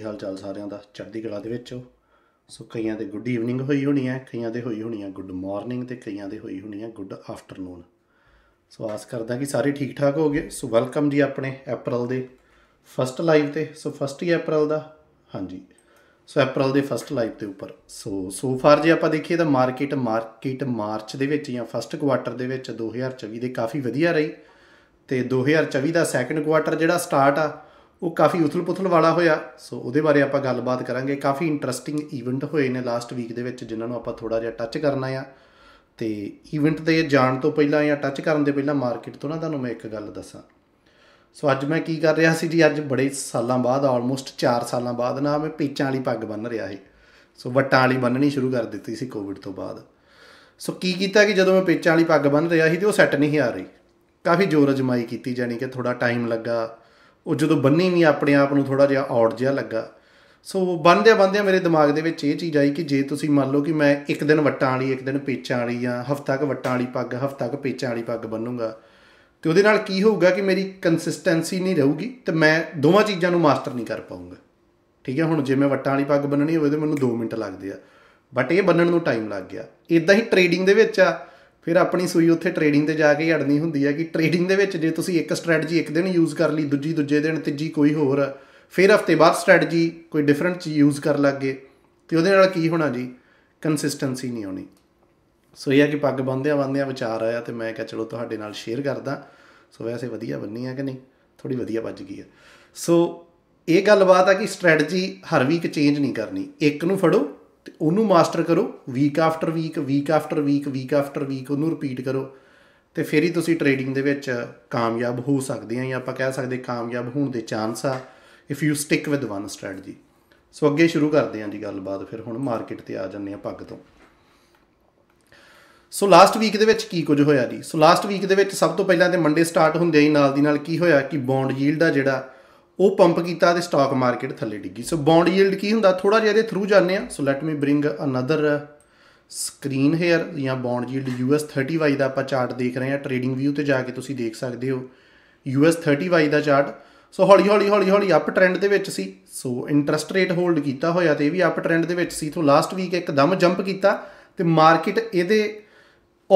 ਕੀ ਹਾਲ ਚਾਲ ਸਾਰਿਆਂ ਦਾ ਚੜ੍ਹਦੀ ਕਲਾ ਦੇ ਵਿੱਚ ਸੋ ਕਈਆਂ ਦੇ ਗੁੱਡ ਈਵਨਿੰਗ ਹੋਈ ਹੋਣੀ ਹੈ ਕਈਆਂ ਦੇ ਹੋਈ ਹੋਣੀ ਹੈ ਗੁੱਡ ਮਾਰਨਿੰਗ ਤੇ ਕਈਆਂ ਦੇ ਹੋਈ ਹੋਣੀ ਹੈ ਗੁੱਡ ਆਫਟਰਨੂਨ ਸੋ ਆਸ ਕਰਦਾ ਕਿ ਸਾਰੇ ਠੀਕ ਠਾਕ ਹੋਗੇ ਸੋ ਵੈਲਕਮ ਜੀ ਆਪਣੇ April ਦੇ ਫਸਟ ਲਾਈਵ ਤੇ ਸੋ ਫਸਟ ਹੀ April ਦਾ ਹਾਂਜੀ ਸੋ April ਦੇ ਫਸਟ ਲਾਈਵ ਤੇ ਉੱਪਰ ਸੋ ਸੋ ਫਾਰ ਜੇ ਆਪਾਂ ਦੇਖੀਏ ਤਾਂ ਮਾਰਕੀਟ ਮਾਰਕੀਟ ਮਾਰਚ ਦੇ ਵਿੱਚ ਜਾਂ ਫਸਟ ਕੁਆਟਰ ਦੇ ਵਿੱਚ 2024 ਦੇ ਕਾਫੀ ਵਧੀਆ ਰਹੀ ਤੇ 2024 ਦਾ ਸੈਕੰਡ ਕੁਆਟਰ ਜਿਹੜਾ ਸਟਾਰਟ ਆ ਉਹ ਕਾਫੀ ਉਥਲ-ਪੁਥਲ ਵਾਲਾ ਹੋਇਆ ਸੋ ਉਹਦੇ ਬਾਰੇ ਆਪਾਂ ਗੱਲਬਾਤ ਕਰਾਂਗੇ ਕਾਫੀ ਇੰਟਰਸਟਿੰਗ ਇਵੈਂਟ ਹੋਏ ਨੇ ਲਾਸਟ ਵੀਕ ਦੇ ਵਿੱਚ ਜਿਨ੍ਹਾਂ ਨੂੰ ਆਪਾਂ ਥੋੜਾ ਜਿਹਾ ਟੱਚ ਕਰਨਾ ਆ ਤੇ ਇਵੈਂਟ ਤੇ ਜਾਣ ਤੋਂ ਪਹਿਲਾਂ ਜਾਂ ਟੱਚ ਕਰਨ ਦੇ ਪਹਿਲਾਂ ਮਾਰਕੀਟ ਤੋਂ ਨਾ ਤੁਹਾਨੂੰ ਮੈਂ ਇੱਕ ਗੱਲ ਦੱਸਾਂ ਸੋ ਅੱਜ ਮੈਂ ਕੀ ਕਰ ਰਿਹਾ ਸੀ ਜੀ ਅੱਜ ਬੜੇ ਸਾਲਾਂ ਬਾਅਦ ਆਲਮੋਸਟ 4 ਸਾਲਾਂ ਬਾਅਦ ਨਾ ਮੈਂ ਪੇਚਾਂ ਵਾਲੀ ਪੱਗ ਬੰਨ ਰਿਹਾ ਸੀ ਸੋ ਵਟਾਂ ਵਾਲੀ ਬੰਨਣੀ ਸ਼ੁਰੂ ਕਰ ਦਿੱਤੀ ਸੀ ਕੋਵਿਡ ਤੋਂ ਬਾਅਦ ਸੋ ਕੀ ਕੀਤਾ ਕਿ ਜਦੋਂ ਮੈਂ ਪੇਚਾਂ ਵਾਲੀ ਪੱਗ ਬੰਨ ਰਿਹਾ ਸੀ ਤੇ ਉਹ ਸੈੱਟ ਨਹੀਂ ਆ ਰਹੀ ਕਾਫੀ ਜ਼ੋਰ ਅਜਮਾਈ ਕੀਤੀ ਜਾਨੀ ਕਿ ਥੋੜਾ ਟਾਈਮ ਲੱਗਾ ਉਹ ਜਦੋਂ ਬੰਨੀ ਵੀ ਆਪਣੇ ਆਪ ਨੂੰ ਥੋੜਾ ਜਿਹਾ ਆਉਟ ਜਿਹਾ ਲੱਗਾ ਸੋ ਬੰਦੇ ਬੰਦੇ ਮੇਰੇ ਦਿਮਾਗ ਦੇ ਵਿੱਚ ਇਹ ਚੀਜ਼ ਆਈ ਕਿ ਜੇ ਤੁਸੀਂ ਮੰਨ ਲਓ ਕਿ ਮੈਂ ਇੱਕ ਦਿਨ ਵਟਾਂ ਵਾਲੀ ਇੱਕ ਦਿਨ ਪੇਚਾਂ ਵਾਲੀ ਜਾਂ ਹਫਤਾ ਕ ਵਟਾਂ ਵਾਲੀ ਪੱਗ ਹਫਤਾ ਕ ਪੇਚਾਂ ਵਾਲੀ ਪੱਗ ਬੰਨੂੰਗਾ ਤੇ ਉਹਦੇ ਨਾਲ ਕੀ ਹੋਊਗਾ ਕਿ ਮੇਰੀ ਕੰਸਿਸਟੈਂਸੀ ਨਹੀਂ ਰਹੂਗੀ ਤੇ ਮੈਂ ਦੋਵਾਂ ਚੀਜ਼ਾਂ ਨੂੰ ਮਾਸਟਰ ਨਹੀਂ ਕਰ ਪਾਉਂਗਾ ਠੀਕ ਹੈ ਹੁਣ ਜੇ ਮੈਂ ਵਟਾਂ ਵਾਲੀ ਪੱਗ ਬੰਨਣੀ ਹੋਵੇ ਤੇ ਮੈਨੂੰ 2 ਮਿੰਟ ਲੱਗਦੇ ਆ ਬਟ ਇਹ ਬੰਨਣ ਨੂੰ ਟਾਈਮ ਲੱਗ ਗਿਆ ਇਦਾਂ ਹੀ ਟ੍ਰੇਡਿੰਗ ਦੇ ਵਿੱਚ ਆ ਫਿਰ ਆਪਣੀ ਸੂਈ ਉੱਥੇ ਟ੍ਰੇਡਿੰਗ ਤੇ ਜਾ ਕੇ ਹੀ ਅੜਨੀ ਹੁੰਦੀ ਹੈ ਕਿ ਟ੍ਰੇਡਿੰਗ ਦੇ ਵਿੱਚ ਜੇ ਤੁਸੀਂ ਇੱਕ ਸਟ੍ਰੈਟਜੀ ਇੱਕ ਦਿਨ ਯੂਜ਼ ਕਰ ਲਈ ਦੂਜੀ ਦੂਜੇ ਦਿਨ ਤੀਜੀ ਕੋਈ ਹੋਰ ਫਿਰ ਹਫਤੇ ਬਾਅਦ ਸਟ੍ਰੈਟਜੀ ਕੋਈ ਡਿਫਰੈਂਟ ਚੀਜ਼ ਯੂਜ਼ ਕਰ ਲੱਗੇ ਤੇ ਉਹਦੇ ਨਾਲ ਕੀ ਹੋਣਾ ਜੀ ਕੰਸਿਸਟੈਂਸੀ ਨਹੀਂ ਆਉਣੀ ਸੋ ਇਹ ਆ ਕਿ ਪੱਗ ਬੰਦਿਆਂ ਬੰਦਿਆਂ ਵਿਚਾਰ ਆਇਆ ਤੇ ਮੈਂ ਕਿਹਾ ਚਲੋ ਤੁਹਾਡੇ ਨਾਲ ਸ਼ੇਅਰ ਕਰਦਾ ਸੋ ਵੈਸੇ ਵਧੀਆ ਬੰਨੀ ਆ ਕਿ ਨਹੀਂ ਥੋੜੀ ਵਧੀਆ ਵੱਜ ਗਈ ਆ ਸੋ ਇਹ ਗੱਲਬਾਤ ਆ ਕਿ ਸਟ੍ਰੈਟਜੀ ਹਰ ਵੀਕ ਚੇਂਜ ਨਹੀਂ ਕਰਨੀ ਇੱਕ ਨੂੰ ਫੜੋ ਤੇ ਉਹਨੂੰ ਮਾਸਟਰ ਕਰੋ week after week week after week week after week ਉਹਨੂੰ ਰਿਪੀਟ ਕਰੋ ਤੇ ਫਿਰ ਹੀ ਤੁਸੀਂ ਟ੍ਰੇਡਿੰਗ ਦੇ ਵਿੱਚ ਕਾਮਯਾਬ ਹੋ ਸਕਦੇ ਆ ਜਾਂ ਆਪਾਂ ਕਹਿ ਸਕਦੇ ਕਾਮਯਾਬ ਹੋਣ ਦੇ ਚਾਂਸ ਆ if you stick with one strategy so ਅੱਗੇ ਸ਼ੁਰੂ ਕਰਦੇ ਆ ਜੀ ਗੱਲਬਾਤ ਫਿਰ ਹੁਣ ਮਾਰਕੀਟ ਤੇ ਆ ਜੰਨੇ ਆ ਪੱਗ ਤੋਂ ਸੋ ਲਾਸਟ ਵੀਕ ਦੇ ਵਿੱਚ ਕੀ ਕੁਝ ਹੋਇਆ ਜੀ ਸੋ ਲਾਸਟ ਵੀਕ ਦੇ ਵਿੱਚ ਸਭ ਤੋਂ ਪਹਿਲਾਂ ਤੇ ਮੰਡੇ ਸਟਾਰਟ ਹੁੰਦੇ ਹੀ ਨਾਲ ਦੀ ਨਾਲ ਕੀ ਹੋਇਆ ਕਿ ਬੌਂਡ ਯੀਲਡ ਆ ਜਿਹੜਾ ਉਹ ਪੰਪ ਕੀਤਾ ਤੇ ਸਟਾਕ ਮਾਰਕੀਟ ਥੱਲੇ ਡਿੱਗੀ ਸੋ ਬੌਂਡ ਯੀਲਡ ਕੀ ਹੁੰਦਾ ਥੋੜਾ ਜਿਹਾ ਇਹਦੇ ਥਰੂ ਜਾਣਦੇ ਆ so let me bring another screen here ਜਾਂ ਬੌਂਡ ਯੀਲਡ US 30Y ਦਾ ਆਪਾਂ ਚਾਰਟ ਦੇਖ ਰਹੇ ਆ ਟ੍ਰੇਡਿੰਗ ਵਿਊ ਤੇ ਜਾ ਕੇ ਤੁਸੀਂ ਦੇਖ ਸਕਦੇ ਹੋ US 30Y ਦਾ ਚਾਰਟ ਸੋ ਹੌਲੀ ਹੌਲੀ ਹੌਲੀ ਹੌਲੀ ਅਪ ਟ੍ਰੈਂਡ ਦੇ ਵਿੱਚ ਸੀ ਸੋ ਇੰਟਰਸਟ ਰੇਟ ਹੋਲਡ ਕੀਤਾ ਹੋਇਆ ਤੇ ਇਹ ਵੀ ਅਪ ਟ੍ਰੈਂਡ ਦੇ ਵਿੱਚ ਸੀ ਤੋਂ ਲਾਸਟ ਵੀਕ ਇੱਕਦਮ ਜੰਪ ਕੀਤਾ ਤੇ ਮਾਰਕੀਟ ਇਹਦੇ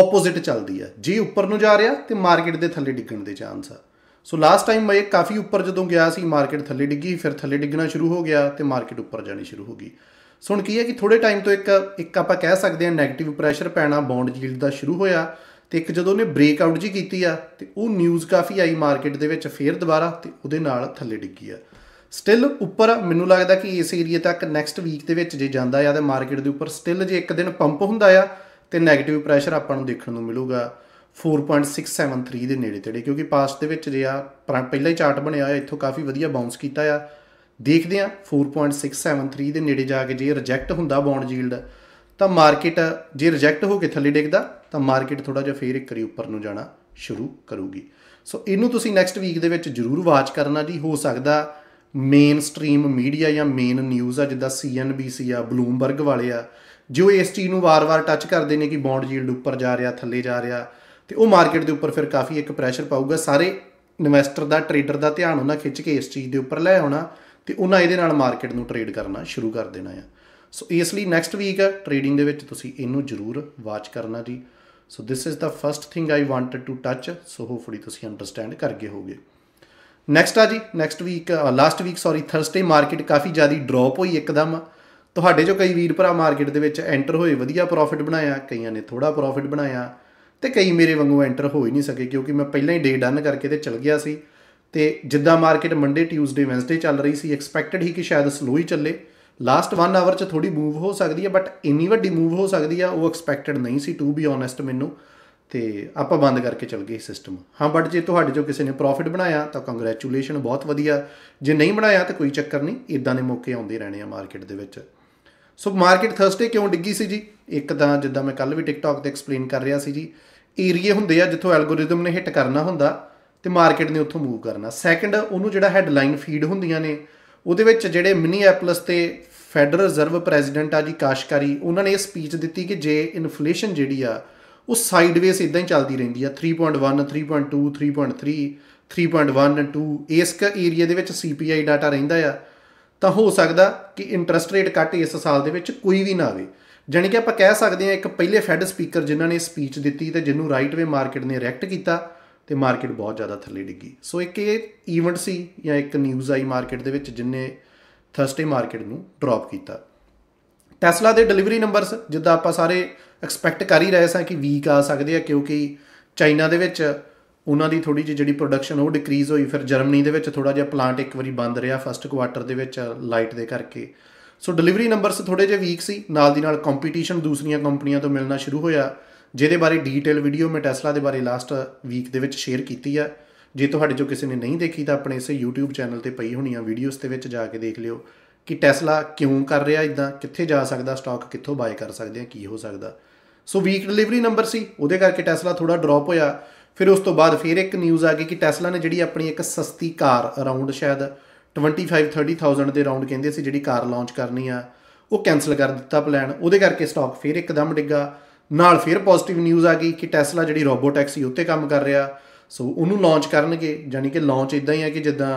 ਆਪੋਜ਼ਿਟ ਚੱਲਦੀ ਆ ਜੇ ਉੱਪਰ ਨੂੰ ਜਾ ਰਿਹਾ ਤੇ ਮਾਰਕੀਟ ਦੇ ਥੱਲੇ ਡਿੱਗਣ ਦੇ ਚਾਂਸ ਆ ਸੋ ਲਾਸਟ ਟਾਈਮ ਮੈਂ ਕਾਫੀ ਉੱਪਰ ਜਦੋਂ ਗਿਆ ਸੀ ਮਾਰਕੀਟ ਥੱਲੇ ਡਿੱਗੀ ਫਿਰ ਥੱਲੇ ਡਿੱਗਣਾ ਸ਼ੁਰੂ ਹੋ ਗਿਆ ਤੇ ਮਾਰਕੀਟ ਉੱਪਰ ਜਾਣੀ ਸ਼ੁਰੂ ਹੋ ਗਈ ਸੋ ਹੁਣ ਕੀ ਹੈ ਕਿ ਥੋੜੇ ਟਾਈਮ ਤੋਂ ਇੱਕ ਇੱਕ ਆਪਾਂ ਕਹਿ ਸਕਦੇ ਹਾਂ 네ਗੇਟਿਵ ਪ੍ਰੈਸ਼ਰ ਪੈਣਾ ਬੌਂਡ ਯੀਲਡ ਦਾ ਸ਼ੁਰੂ ਹੋਇਆ ਤੇ ਇੱਕ ਜਦੋਂ ਨੇ ਬ੍ਰੇਕ ਆਊਟ ਜੀ ਕੀਤੀ ਆ ਤੇ ਉਹ ਨਿਊਜ਼ ਕਾਫੀ ਆਈ ਮਾਰਕੀਟ ਦੇ ਵਿੱਚ ਫੇਰ ਦੁਬਾਰਾ ਤੇ ਉਹਦੇ ਨਾਲ ਥੱਲੇ ਡਿੱਗੀ ਆ ਸਟਿਲ ਉੱਪਰ ਮੈਨੂੰ ਲੱਗਦਾ ਕਿ ਇਸ ਏਰੀਆ ਤੱਕ ਨੈਕਸਟ ਵੀਕ ਦੇ ਵਿੱਚ ਜੇ ਜਾਂਦਾ ਆ ਤੇ ਮਾਰਕੀਟ ਦੇ ਉੱਪਰ ਸਟਿਲ ਜੇ ਇੱਕ ਦਿਨ ਪੰਪ ਹੁੰਦਾ ਆ ਤੇ 네ਗੇਟਿਵ ਪ੍ਰੈਸ਼ਰ ਆਪਾਂ ਨੂੰ ਦੇਖਣ ਨੂੰ ਮਿਲੂਗਾ 4.673 ਦੇ ਨੇੜੇ ਤੇੜੇ ਕਿਉਂਕਿ ਪਾਸਟ ਦੇ ਵਿੱਚ ਜਿਆ ਪਹਿਲਾ ਹੀ ਚਾਰਟ ਬਣਿਆ ਹੋਇਆ ਇੱਥੋਂ ਕਾਫੀ ਵਧੀਆ ਬਾਉਂਸ ਕੀਤਾ ਆ ਦੇਖਦੇ ਆ 4.673 ਦੇ ਨੇੜੇ ਜਾ ਕੇ ਜੇ ਰਿਜੈਕਟ ਹੁੰਦਾ ਬੌਂਡ ਯੀਲਡ ਤਾਂ ਮਾਰਕੀਟ ਜੇ ਰਿਜੈਕਟ ਹੋ ਕੇ ਥੱਲੇ ਡਿੱਗਦਾ ਤਾਂ ਮਾਰਕੀਟ ਥੋੜਾ ਜਿਹਾ ਫੇਰ ਇੱਕ ਵਾਰੀ ਉੱਪਰ ਨੂੰ ਜਾਣਾ ਸ਼ੁਰੂ ਕਰੂਗੀ ਸੋ ਇਹਨੂੰ ਤੁਸੀਂ ਨੈਕਸਟ ਵੀਕ ਦੇ ਵਿੱਚ ਜਰੂਰ ਵਾਚ ਕਰਨਾ ਜੀ ਹੋ ਸਕਦਾ ਮੇਨ ਸਟ੍ਰੀਮ ਮੀਡੀਆ ਜਾਂ ਮੇਨ ਨਿਊਜ਼ ਆ ਜਿੱਦਾਂ CNBC ਆ ਬਲੂਮਬਰਗ ਵਾਲੇ ਆ ਜੋ ਇਸ ਚੀਜ਼ ਨੂੰ ਵਾਰ-ਵਾਰ ਟੱਚ ਕਰਦੇ ਨੇ ਕਿ ਬੌਂਡ ਯੀਲਡ ਉੱਪਰ ਜਾ ਰਿਹਾ ਥੱਲੇ ਜਾ ਰਿਹਾ ਤੇ ਉਹ ਮਾਰਕੀਟ ਦੇ ਉੱਪਰ ਫਿਰ ਕਾਫੀ ਇੱਕ ਪ੍ਰੈਸ਼ਰ ਪਾਊਗਾ ਸਾਰੇ ਇਨਵੈਸਟਰ ਦਾ ਟਰੇਡਰ ਦਾ ਧਿਆਨ ਉਹਨਾਂ ਖਿੱਚ ਕੇ ਇਸ ਚੀਜ਼ ਦੇ ਉੱਪਰ ਲੈ ਆਉਣਾ ਤੇ ਉਹਨਾਂ ਇਹਦੇ ਨਾਲ ਮਾਰਕੀਟ ਨੂੰ ਟਰੇਡ ਕਰਨਾ ਸ਼ੁਰੂ ਕਰ ਦੇਣਾ ਆ ਸੋ ਇਸ ਲਈ ਨੈਕਸਟ ਵੀਕ ਟ੍ਰੇਡਿੰਗ ਦੇ ਵਿੱਚ ਤੁਸੀਂ ਇਹਨੂੰ ਜ਼ਰੂਰ ਵਾਚ ਕਰਨਾ ਜੀ so this is the first thing I wanted to touch so hopefully ਤੁਸੀਂ ਅੰਡਰਸਟੈਂਡ ਕਰ ਗਏ ਹੋਗੇ ਨੈਕਸਟ ਆ ਜੀ next week last week sorry Thursday market ਕਾਫੀ ਜ਼ਿਆਦਾ ਡ੍ਰੌਪ ਹੋਈ ਇੱਕਦਮ ਤੁਹਾਡੇ ਜੋ ਕਈ ਵੀਰ ਭਰਾ ਮਾਰਕੀਟ ਦੇ ਵਿੱਚ ਐਂਟਰ ਹੋਏ ਵਧੀਆ ਪ੍ਰੋਫਿਟ ਬਣਾਇਆ ਕਈਆਂ ਨੇ ਥੋੜਾ ਪ੍ਰੋਫਿਟ ਬਣਾਇਆ ਤੇ ਕਈ ਮੇਰੇ ਵਾਂਗੂ ਐਂਟਰ ਹੋ ਹੀ ਨਹੀਂ ਸਕੇ ਕਿਉਂਕਿ ਮੈਂ ਪਹਿਲਾਂ ਹੀ ਡੇ ਡਨ ਕਰਕੇ ਤੇ ਚਲ ਗਿਆ ਸੀ ਤੇ ਜਿੱਦਾਂ ਮਾਰਕੀਟ ਮੰਡੇ ਟਿਊਜ਼ਡੇ ਵੈਂਸਡੇ ਚੱਲ ਰਹੀ ਸੀ ਐਕਸਪੈਕਟਡ ਹੀ ਕਿ ਸ਼ਾਇਦ ਸਲੋ ਹੀ ਚੱਲੇ ਲਾਸਟ 1 ਆਵਰ ਚ ਥੋੜੀ ਮੂਵ ਹੋ ਸਕਦੀ ਹੈ ਬਟ ਇੰਨੀ ਵੱਡੀ ਮੂਵ ਹੋ ਸਕਦੀ ਆ ਉਹ ਐਕਸਪੈਕਟਡ ਨਹੀਂ ਸੀ ਟੂ ਬੀ ਓਨੈਸਟ ਮੈਨੂੰ ਤੇ ਆਪਾਂ ਬੰਦ ਕਰਕੇ ਚੱਲ ਗਏ ਸਿਸਟਮ ਹਾਂ ਬਟ ਜੇ ਤੁਹਾਡੇ ਜੋ ਕਿਸੇ ਨੇ ਪ੍ਰੋਫਿਟ ਬਣਾਇਆ ਤਾਂ ਕੰਗ੍ਰੈਚੁਲੇਸ਼ਨ ਬਹੁਤ ਵਧੀਆ ਜੇ ਨਹੀਂ ਬਣਾਇਆ ਤਾਂ ਕੋਈ ਚੱਕਰ ਨਹੀਂ ਇਦਾਂ ਦੇ ਮੌਕੇ ਆਉਂਦੇ ਰਹਿਣੇ ਆ ਮਾਰਕੀਟ ਦੇ ਵਿੱਚ ਸੋ ਮਾਰਕੀਟ ਥਰਸਡੇ ਕਿਉਂ ਡਿੱਗੀ ਸੀ ਜੀ ਇੱਕ ਤਾਂ ਜਿੱਦਾਂ ਮੈਂ ਕੱਲ ਵੀ ਟਿਕਟੌਕ ਤੇ ਐਕਸਪਲੇਨ ਕਰ ਰਿਹਾ ਸੀ ਜੀ ਏਰੀਏ ਹੁੰਦੇ ਆ ਜਿੱਥੋਂ ਐਲਗੋਰਿਦਮ ਨੇ ਹਿੱਟ ਕਰਨਾ ਹੁੰਦਾ ਤੇ ਮਾਰਕੀਟ ਨੇ ਉੱਥੋਂ ਮੂਵ ਕਰਨਾ ਸੈਕੰਡ ਉਹਨੂੰ ਜਿਹੜਾ ਹੈਡਲਾਈਨ ਫੀਡ ਹੁੰਦੀਆਂ ਨੇ ਉਹਦੇ ਵਿੱਚ ਜਿਹੜੇ ਮਿਨੀਐਪਲਸ ਤੇ ਫੈਡਰਲ ਰਿਜ਼ਰਵ ਪ੍ਰੈਜ਼ੀਡੈਂਟ ਆ ਜੀ ਕਾਸ਼ਕਾਰੀ ਉਹਨਾਂ ਨੇ ਇਹ ਸਪੀਚ ਦਿੱਤੀ ਕਿ ਜੇ ਇਨਫਲੇਸ਼ਨ ਜਿਹੜੀ ਆ ਉਹ ਸਾਈਡਵੇਸ ਇਦਾਂ ਹੀ ਚੱਲਦੀ ਰਹਿੰਦੀ ਆ 3.1 3.2 3.3 3.1 2 ਇਸ ਕ ਏਰੀਆ ਦੇ ਵਿੱਚ ਸੀਪੀਆਈ ਡਾਟਾ ਰਹਿੰਦਾ ਆ ਤਾਂ ਹੋ ਸਕਦਾ ਕਿ ਇੰਟਰਸਟ ਰੇਟ ਕੱਟ ਇਸ ਸਾਲ ਦੇ ਵਿੱਚ ਕੋਈ ਵੀ ਨਾ ਆਵੇ ਜਾਨੀ ਕਿ ਆਪਾਂ ਕਹਿ ਸਕਦੇ ਹਾਂ ਇੱਕ ਪਹਿਲੇ ਫੈਡ ਸਪੀਕਰ ਜਿਨ੍ਹਾਂ ਨੇ ਸਪੀਚ ਦਿੱਤੀ ਤੇ ਜਿਹਨੂੰ ਰਾਈਟ ਵੇ ਮਾਰਕੀਟ ਨੇ ਰਿਐਕਟ ਕੀਤਾ ਤੇ ਮਾਰਕੀਟ ਬਹੁਤ ਜ਼ਿਆਦਾ ਥੱਲੇ ਡਿੱਗੀ ਸੋ ਇੱਕ ਇਹ ਈਵੈਂਟ ਸੀ ਜਾਂ ਇੱਕ ਨਿਊਜ਼ ਆਈ ਮਾਰਕੀਟ ਦੇ ਵਿੱਚ ਜਿੰਨੇ ਥਰਸਡੇ ਮਾਰਕੀਟ ਨੂੰ ਡ੍ਰੌਪ ਕੀਤਾ ਟੈਸਲਾ ਦੇ ਡਿਲੀਵਰੀ ਨੰਬਰਸ ਜਿੱਦਾਂ ਆਪਾਂ ਸਾਰੇ ਐਕਸਪੈਕਟ ਕਰ ਹੀ ਰਹੇ ਸਾਂ ਕਿ ਵੀਕ ਆ ਸਕਦੇ ਆ ਕਿਉਂਕਿ ਚਾਈਨਾ ਦੇ ਵਿੱਚ ਉਹਨਾਂ ਦੀ ਥੋੜੀ ਜਿਹੀ ਜਿਹੜੀ ਪ੍ਰੋਡਕਸ਼ਨ ਉਹ ਡਿਕਰੀਜ਼ ਹੋਈ ਫਿਰ ਜਰਮਨੀ ਦੇ ਵਿੱਚ ਥੋੜਾ ਜਿਹਾ ਪਲਾਂਟ ਇੱਕ ਵਾਰੀ ਬੰਦ ਰਿਹਾ ਫਸਟ ਕੁਆਟਰ ਦੇ ਵਿੱਚ ਲਾਈਟ ਦੇ ਕਰਕੇ ਸੋ ਡਿਲੀਵਰੀ ਨੰਬਰਸ ਥੋੜੇ ਜਿਹਾ ਵੀਕ ਸੀ ਨਾਲ ਦੀ ਨਾਲ ਕੰਪੀਟੀਸ਼ਨ ਦੂਸਰੀਆਂ ਕੰਪਨੀਆਂ ਤੋਂ ਮਿਲਣਾ ਸ਼ੁਰੂ ਹੋਇਆ ਜਿਹਦੇ ਬਾਰੇ ਡੀਟੇਲ ਵੀਡੀਓ ਮੈਂ ਟੈਸਲਾ ਦੇ ਬਾਰੇ ਲਾਸਟ ਵੀਕ ਦੇ ਵਿੱਚ ਸ਼ੇਅਰ ਕੀਤੀ ਆ ਜੇ ਤੁਹਾਡੇ ਜੋ ਕਿਸੇ ਨੇ ਨਹੀਂ ਦੇਖੀ ਤਾਂ ਆਪਣੇ ਇਸੇ YouTube ਚੈਨਲ ਤੇ ਪਈ ਹੋਣੀਆਂ ਵੀਡੀਓਜ਼ ਦੇ ਵਿੱਚ ਜਾ ਕੇ ਦੇਖ ਲਿਓ ਕਿ ਟੈਸਲਾ ਕਿਉਂ ਕਰ ਰਿਹਾ ਇਦਾਂ ਕਿੱਥੇ ਜਾ ਸਕਦਾ ਸਟਾਕ ਕਿੱਥੋਂ ਬਾਏ ਕਰ ਸਕਦੇ ਆ ਕੀ ਹੋ ਸਕਦਾ ਸੋ ਵੀਕ ਡਿਲੀਵਰੀ ਨੰਬਰ ਸੀ ਉਹਦੇ ਕਰਕੇ ਟੈਸਲਾ ਥੋੜਾ ਡ੍ਰੌਪ ਹੋਇਆ ਫਿਰ ਉਸ ਤੋਂ ਬਾਅਦ ਫਿਰ ਇੱਕ ਨਿਊਜ਼ ਆ ਗਈ ਕਿ ਟੈਸਲਾ ਨੇ ਜਿਹੜੀ ਆਪਣੀ ਇੱਕ ਸਸਤੀ ਕਾਰ ਅਰਾਊਂਡ ਸ਼ਾਇਦ 25 30000 ਦੇ ਰਾਉਂਡ ਕਹਿੰਦੇ ਸੀ ਜਿਹੜੀ ਕਾਰ ਲਾਂਚ ਕਰਨੀ ਆ ਉਹ ਕੈਨਸਲ ਕਰ ਦਿੱਤਾ ਪਲਾਨ ਉਹਦੇ ਕਰਕੇ ਸਟਾਕ ਫੇਰ ਇੱਕਦਮ ਡਿੱਗਾ ਨਾਲ ਫੇਰ ਪੋਜ਼ਿਟਿਵ ਨਿਊਜ਼ ਆ ਗਈ ਕਿ ਟੈਸਲਾ ਜਿਹੜੀ ਰੋਬੋ ਟੈਕਸੀ ਉੱਤੇ ਕੰਮ ਕਰ ਰਿਹਾ ਸੋ ਉਹਨੂੰ ਲਾਂਚ ਕਰਨਗੇ ਯਾਨੀ ਕਿ ਲਾਂਚ ਇਦਾਂ ਹੀ ਆ ਕਿ ਜਿੱਦਾਂ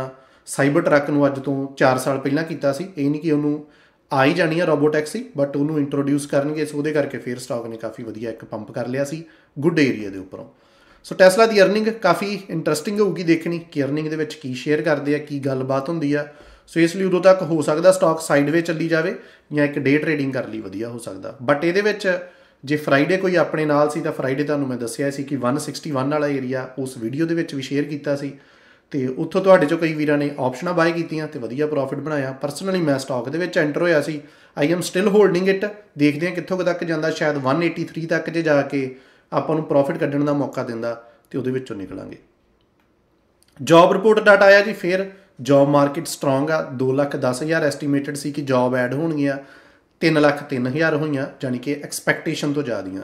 ਸਾਈਬਰ ਟਰੱਕ ਨੂੰ ਅੱਜ ਤੋਂ 4 ਸਾਲ ਪਹਿਲਾਂ ਕੀਤਾ ਸੀ ਇਹ ਨਹੀਂ ਕਿ ਉਹਨੂੰ ਆ ਹੀ ਜਾਣੀ ਆ ਰੋਬੋ ਟੈਕਸੀ ਬਟ ਉਹਨੂੰ ਇੰਟਰੋਡਿਊਸ ਕਰਨਗੇ ਸੋ ਉਹਦੇ ਕਰਕੇ ਫੇਰ ਸਟਾਕ ਨੇ ਕਾਫੀ ਵਧੀਆ ਇੱਕ ਪੰਪ ਕਰ ਲਿਆ ਸੀ ਗੁੱਡ ਏਰੀਆ ਦੇ ਉੱਪਰੋਂ ਸੋ ਟੈਸਲਾ ਦੀ ਅਰਨਿੰਗ ਕਾਫੀ ਇੰਟਰਸਟਿੰਗ ਹੋਊਗੀ ਦੇਖਣੀ ਕਿ ਅਰਨਿੰਗ ਦੇ ਵਿੱਚ ਕੀ ਸ਼ੇਅਰ ਕਰਦੇ ਆ ਕੀ ਗੱਲਬਾਤ ਹੁੰਦੀ ਆ ਸੋ ਇਸ ਲਈ ਉਦੋਂ ਤੱਕ ਹੋ ਸਕਦਾ ਸਟਾਕ ਸਾਈਡਵੇ ਚੱਲੀ ਜਾਵੇ ਜਾਂ ਇੱਕ ਡੇ ਟ੍ਰੇਡਿੰਗ ਕਰ ਲਈ ਵਧੀਆ ਹੋ ਸਕਦਾ ਬਟ ਇਹਦੇ ਵਿੱਚ ਜੇ ਫਰਾਈਡੇ ਕੋਈ ਆਪਣੇ ਨਾਲ ਸੀ ਤਾਂ ਫਰਾਈਡੇ ਤੁਹਾਨੂੰ ਮੈਂ ਦੱਸਿਆ ਸੀ ਕਿ 161 ਵਾਲਾ ਏਰੀਆ ਉਸ ਵੀਡੀਓ ਦੇ ਵਿੱਚ ਵੀ ਸ਼ੇਅਰ ਕੀਤਾ ਸੀ ਤੇ ਉੱਥੋਂ ਤੁਹਾਡੇ ਚੋਂ ਕਈ ਵੀਰਾਂ ਨੇ ਆਪਸ਼ਨਾਂ ਬਾਏ ਕੀਤੀਆਂ ਤੇ ਵਧੀਆ ਪ੍ਰੋਫਿਟ ਬਣਾਇਆ ਪਰਸਨਲੀ ਮੈਂ ਸਟਾਕ ਦੇ ਵਿੱਚ ਐਂਟਰ ਹੋਇਆ ਸੀ I am still holding it ਦੇਖਦੇ ਹਾਂ ਕਿੱਥੋਂ ਤੱਕ ਜਾਂਦਾ ਸ਼ਾਇਦ 183 ਤੱਕ ਜੇ ਜਾ ਕੇ ਆਪਾਂ ਨੂੰ ਪ੍ਰੋਫਿਟ ਕੱਢਣ ਦਾ ਮੌਕਾ ਦਿੰਦਾ ਤੇ ਉਹਦੇ ਵਿੱਚੋਂ ਨਿਕਲਾਂਗੇ ਜੌਬ ਰਿਪੋਰਟ ਡਾਟਾ ਆਇਆ ਜੀ ਫਿਰ ਜੌਬ ਮਾਰਕੀਟ ਸਟਰੋਂਗ ਆ 210000 ਐਸਟੀਮੇਟਡ ਸੀ ਕਿ ਜੌਬ ਐਡ ਹੋਣਗੀਆਂ 303000 ਹੋਈਆਂ ਜਾਨੀ ਕਿ ਐਕਸਪੈਕਟੇਸ਼ਨ ਤੋਂ ਜ਼ਿਆਦੀਆਂ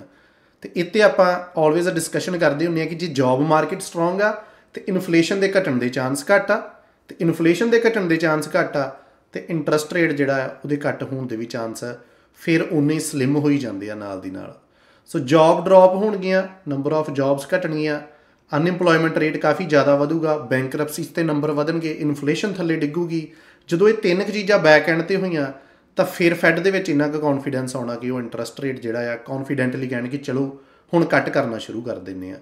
ਤੇ ਇੱਥੇ ਆਪਾਂ ਆਲਵੇਜ਼ ਅ ਡਿਸਕਸ਼ਨ ਕਰਦੇ ਹੁੰਨੇ ਆ ਕਿ ਜੇ ਜੌਬ ਮਾਰਕੀਟ ਸਟਰੋਂਗ ਆ ਤੇ ਇਨਫਲੇਸ਼ਨ ਦੇ ਘਟਣ ਦੇ ਚਾਂਸ ਘੱਟ ਆ ਤੇ ਇਨਫਲੇਸ਼ਨ ਦੇ ਘਟਣ ਦੇ ਚਾਂਸ ਘੱਟ ਆ ਤੇ ਇੰਟਰਸਟ ਰੇਟ ਜਿਹੜਾ ਆ ਉਹਦੇ ਘੱਟ ਹੋਣ ਦੇ ਵੀ ਚਾਂਸ ਆ ਫਿਰ ਉਨੇ ਸਲਿਮ ਹੋਈ ਜਾਂਦੇ ਆ ਨਾਲ ਦੀ ਨਾਲ ਸੋ ਜੌਬ ਡ੍ਰੌਪ ਹੋਣਗੀਆਂ ਨੰਬਰ ਆਫ ਜੌਬਸ ਘਟਣਗੀਆਂ ਅਨਇੰਪਲੋਇਮੈਂਟ ਰੇਟ ਕਾਫੀ ਜ਼ਿਆਦਾ ਵਧੂਗਾ ਬੈਂਕਰਪਸੀਸ ਤੇ ਨੰਬਰ ਵਧਣਗੇ ਇਨਫਲੇਸ਼ਨ ਥੱਲੇ ਡਿੱਗੂਗੀ ਜਦੋਂ ਇਹ ਤਿੰਨ ਚੀਜ਼ਾਂ ਬੈਕ ਐਂਡ ਤੇ ਹੋਈਆਂ ਤਾਂ ਫਿਰ ਫੈਡ ਦੇ ਵਿੱਚ ਇੰਨਾ ਕੁ ਕੌਨਫੀਡੈਂਸ ਆਉਣਾ ਕਿ ਉਹ ਇੰਟਰਸਟ ਰੇਟ ਜਿਹੜਾ ਆ ਕੌਨਫੀਡੈਂਟਲੀ ਕਹਿਣ ਕਿ ਚਲੋ ਹੁਣ ਕੱਟ ਕਰਨਾ ਸ਼ੁਰੂ ਕਰ ਦਿੰਨੇ ਆ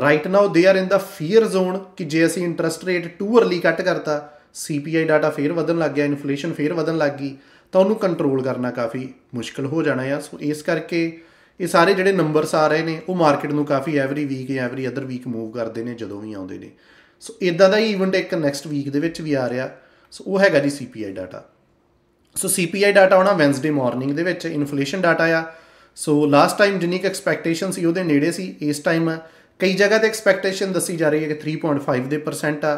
right now they are in the fear zone ਕਿ ਜੇ ਅਸੀਂ ਇੰਟਰਸਟ ਰੇਟ ਟੂ अर्ਲੀ ਕੱਟ ਕਰਤਾ ਸੀਪੀਆਈ ਡਾਟਾ ਫੇਰ ਵਧਣ ਲੱਗ ਗਿਆ ਇਨਫਲੇਸ਼ਨ ਫੇਰ ਵਧਣ ਲੱਗ ਗਈ ਤਾਂ ਉਹਨੂੰ ਕੰਟਰੋਲ ਕਰਨਾ ਕਾਫੀ ਮੁਸ਼ਕਲ ਹੋ ਜਾਣਾ ਆ ਸੋ ਇਸ ਕਰਕੇ ਇਹ ਸਾਰੇ ਜਿਹੜੇ ਨੰਬਰਸ ਆ ਰਹੇ ਨੇ ਉਹ ਮਾਰਕੀਟ ਨੂੰ ਕਾਫੀ ਐਵਰੀ ਵੀਕ ਜਾਂ ਐਵਰੀ ਅਦਰ ਵੀਕ ਮੂਵ ਕਰਦੇ ਨੇ ਜਦੋਂ ਵੀ ਆਉਂਦੇ ਨੇ ਸੋ ਇਦਾਂ ਦਾ ਹੀ ਇਵੈਂਟ ਇੱਕ ਨੈਕਸਟ ਵੀਕ ਦੇ ਵਿੱਚ ਵੀ ਆ ਰਿਹਾ ਸੋ ਉਹ ਹੈਗਾ ਜੀ CPI data so CPI data ਆਉਣਾ ਵੈਂਸਡੇ ਮਾਰਨਿੰਗ ਦੇ ਵਿੱਚ ਇਨਫਲੇਸ਼ਨ ਡਾਟਾ ਆ ਸੋ ਲਾਸਟ ਟਾਈਮ ਜਿੰਨੀ ਕ ਐਕਸਪੈਕਟੇਸ਼ਨ ਸੀ ਉਹਦੇ ਨੇੜੇ ਸੀ ਇਸ ਟਾਈਮ ਕਈ ਜਗ੍ਹਾ ਤੇ ਐਕਸਪੈਕਟੇਸ਼ਨ ਦੱਸੀ ਜਾ ਰਹੀ ਹੈ ਕਿ 3.5 ਦੇ ਪਰਸੈਂਟ ਆ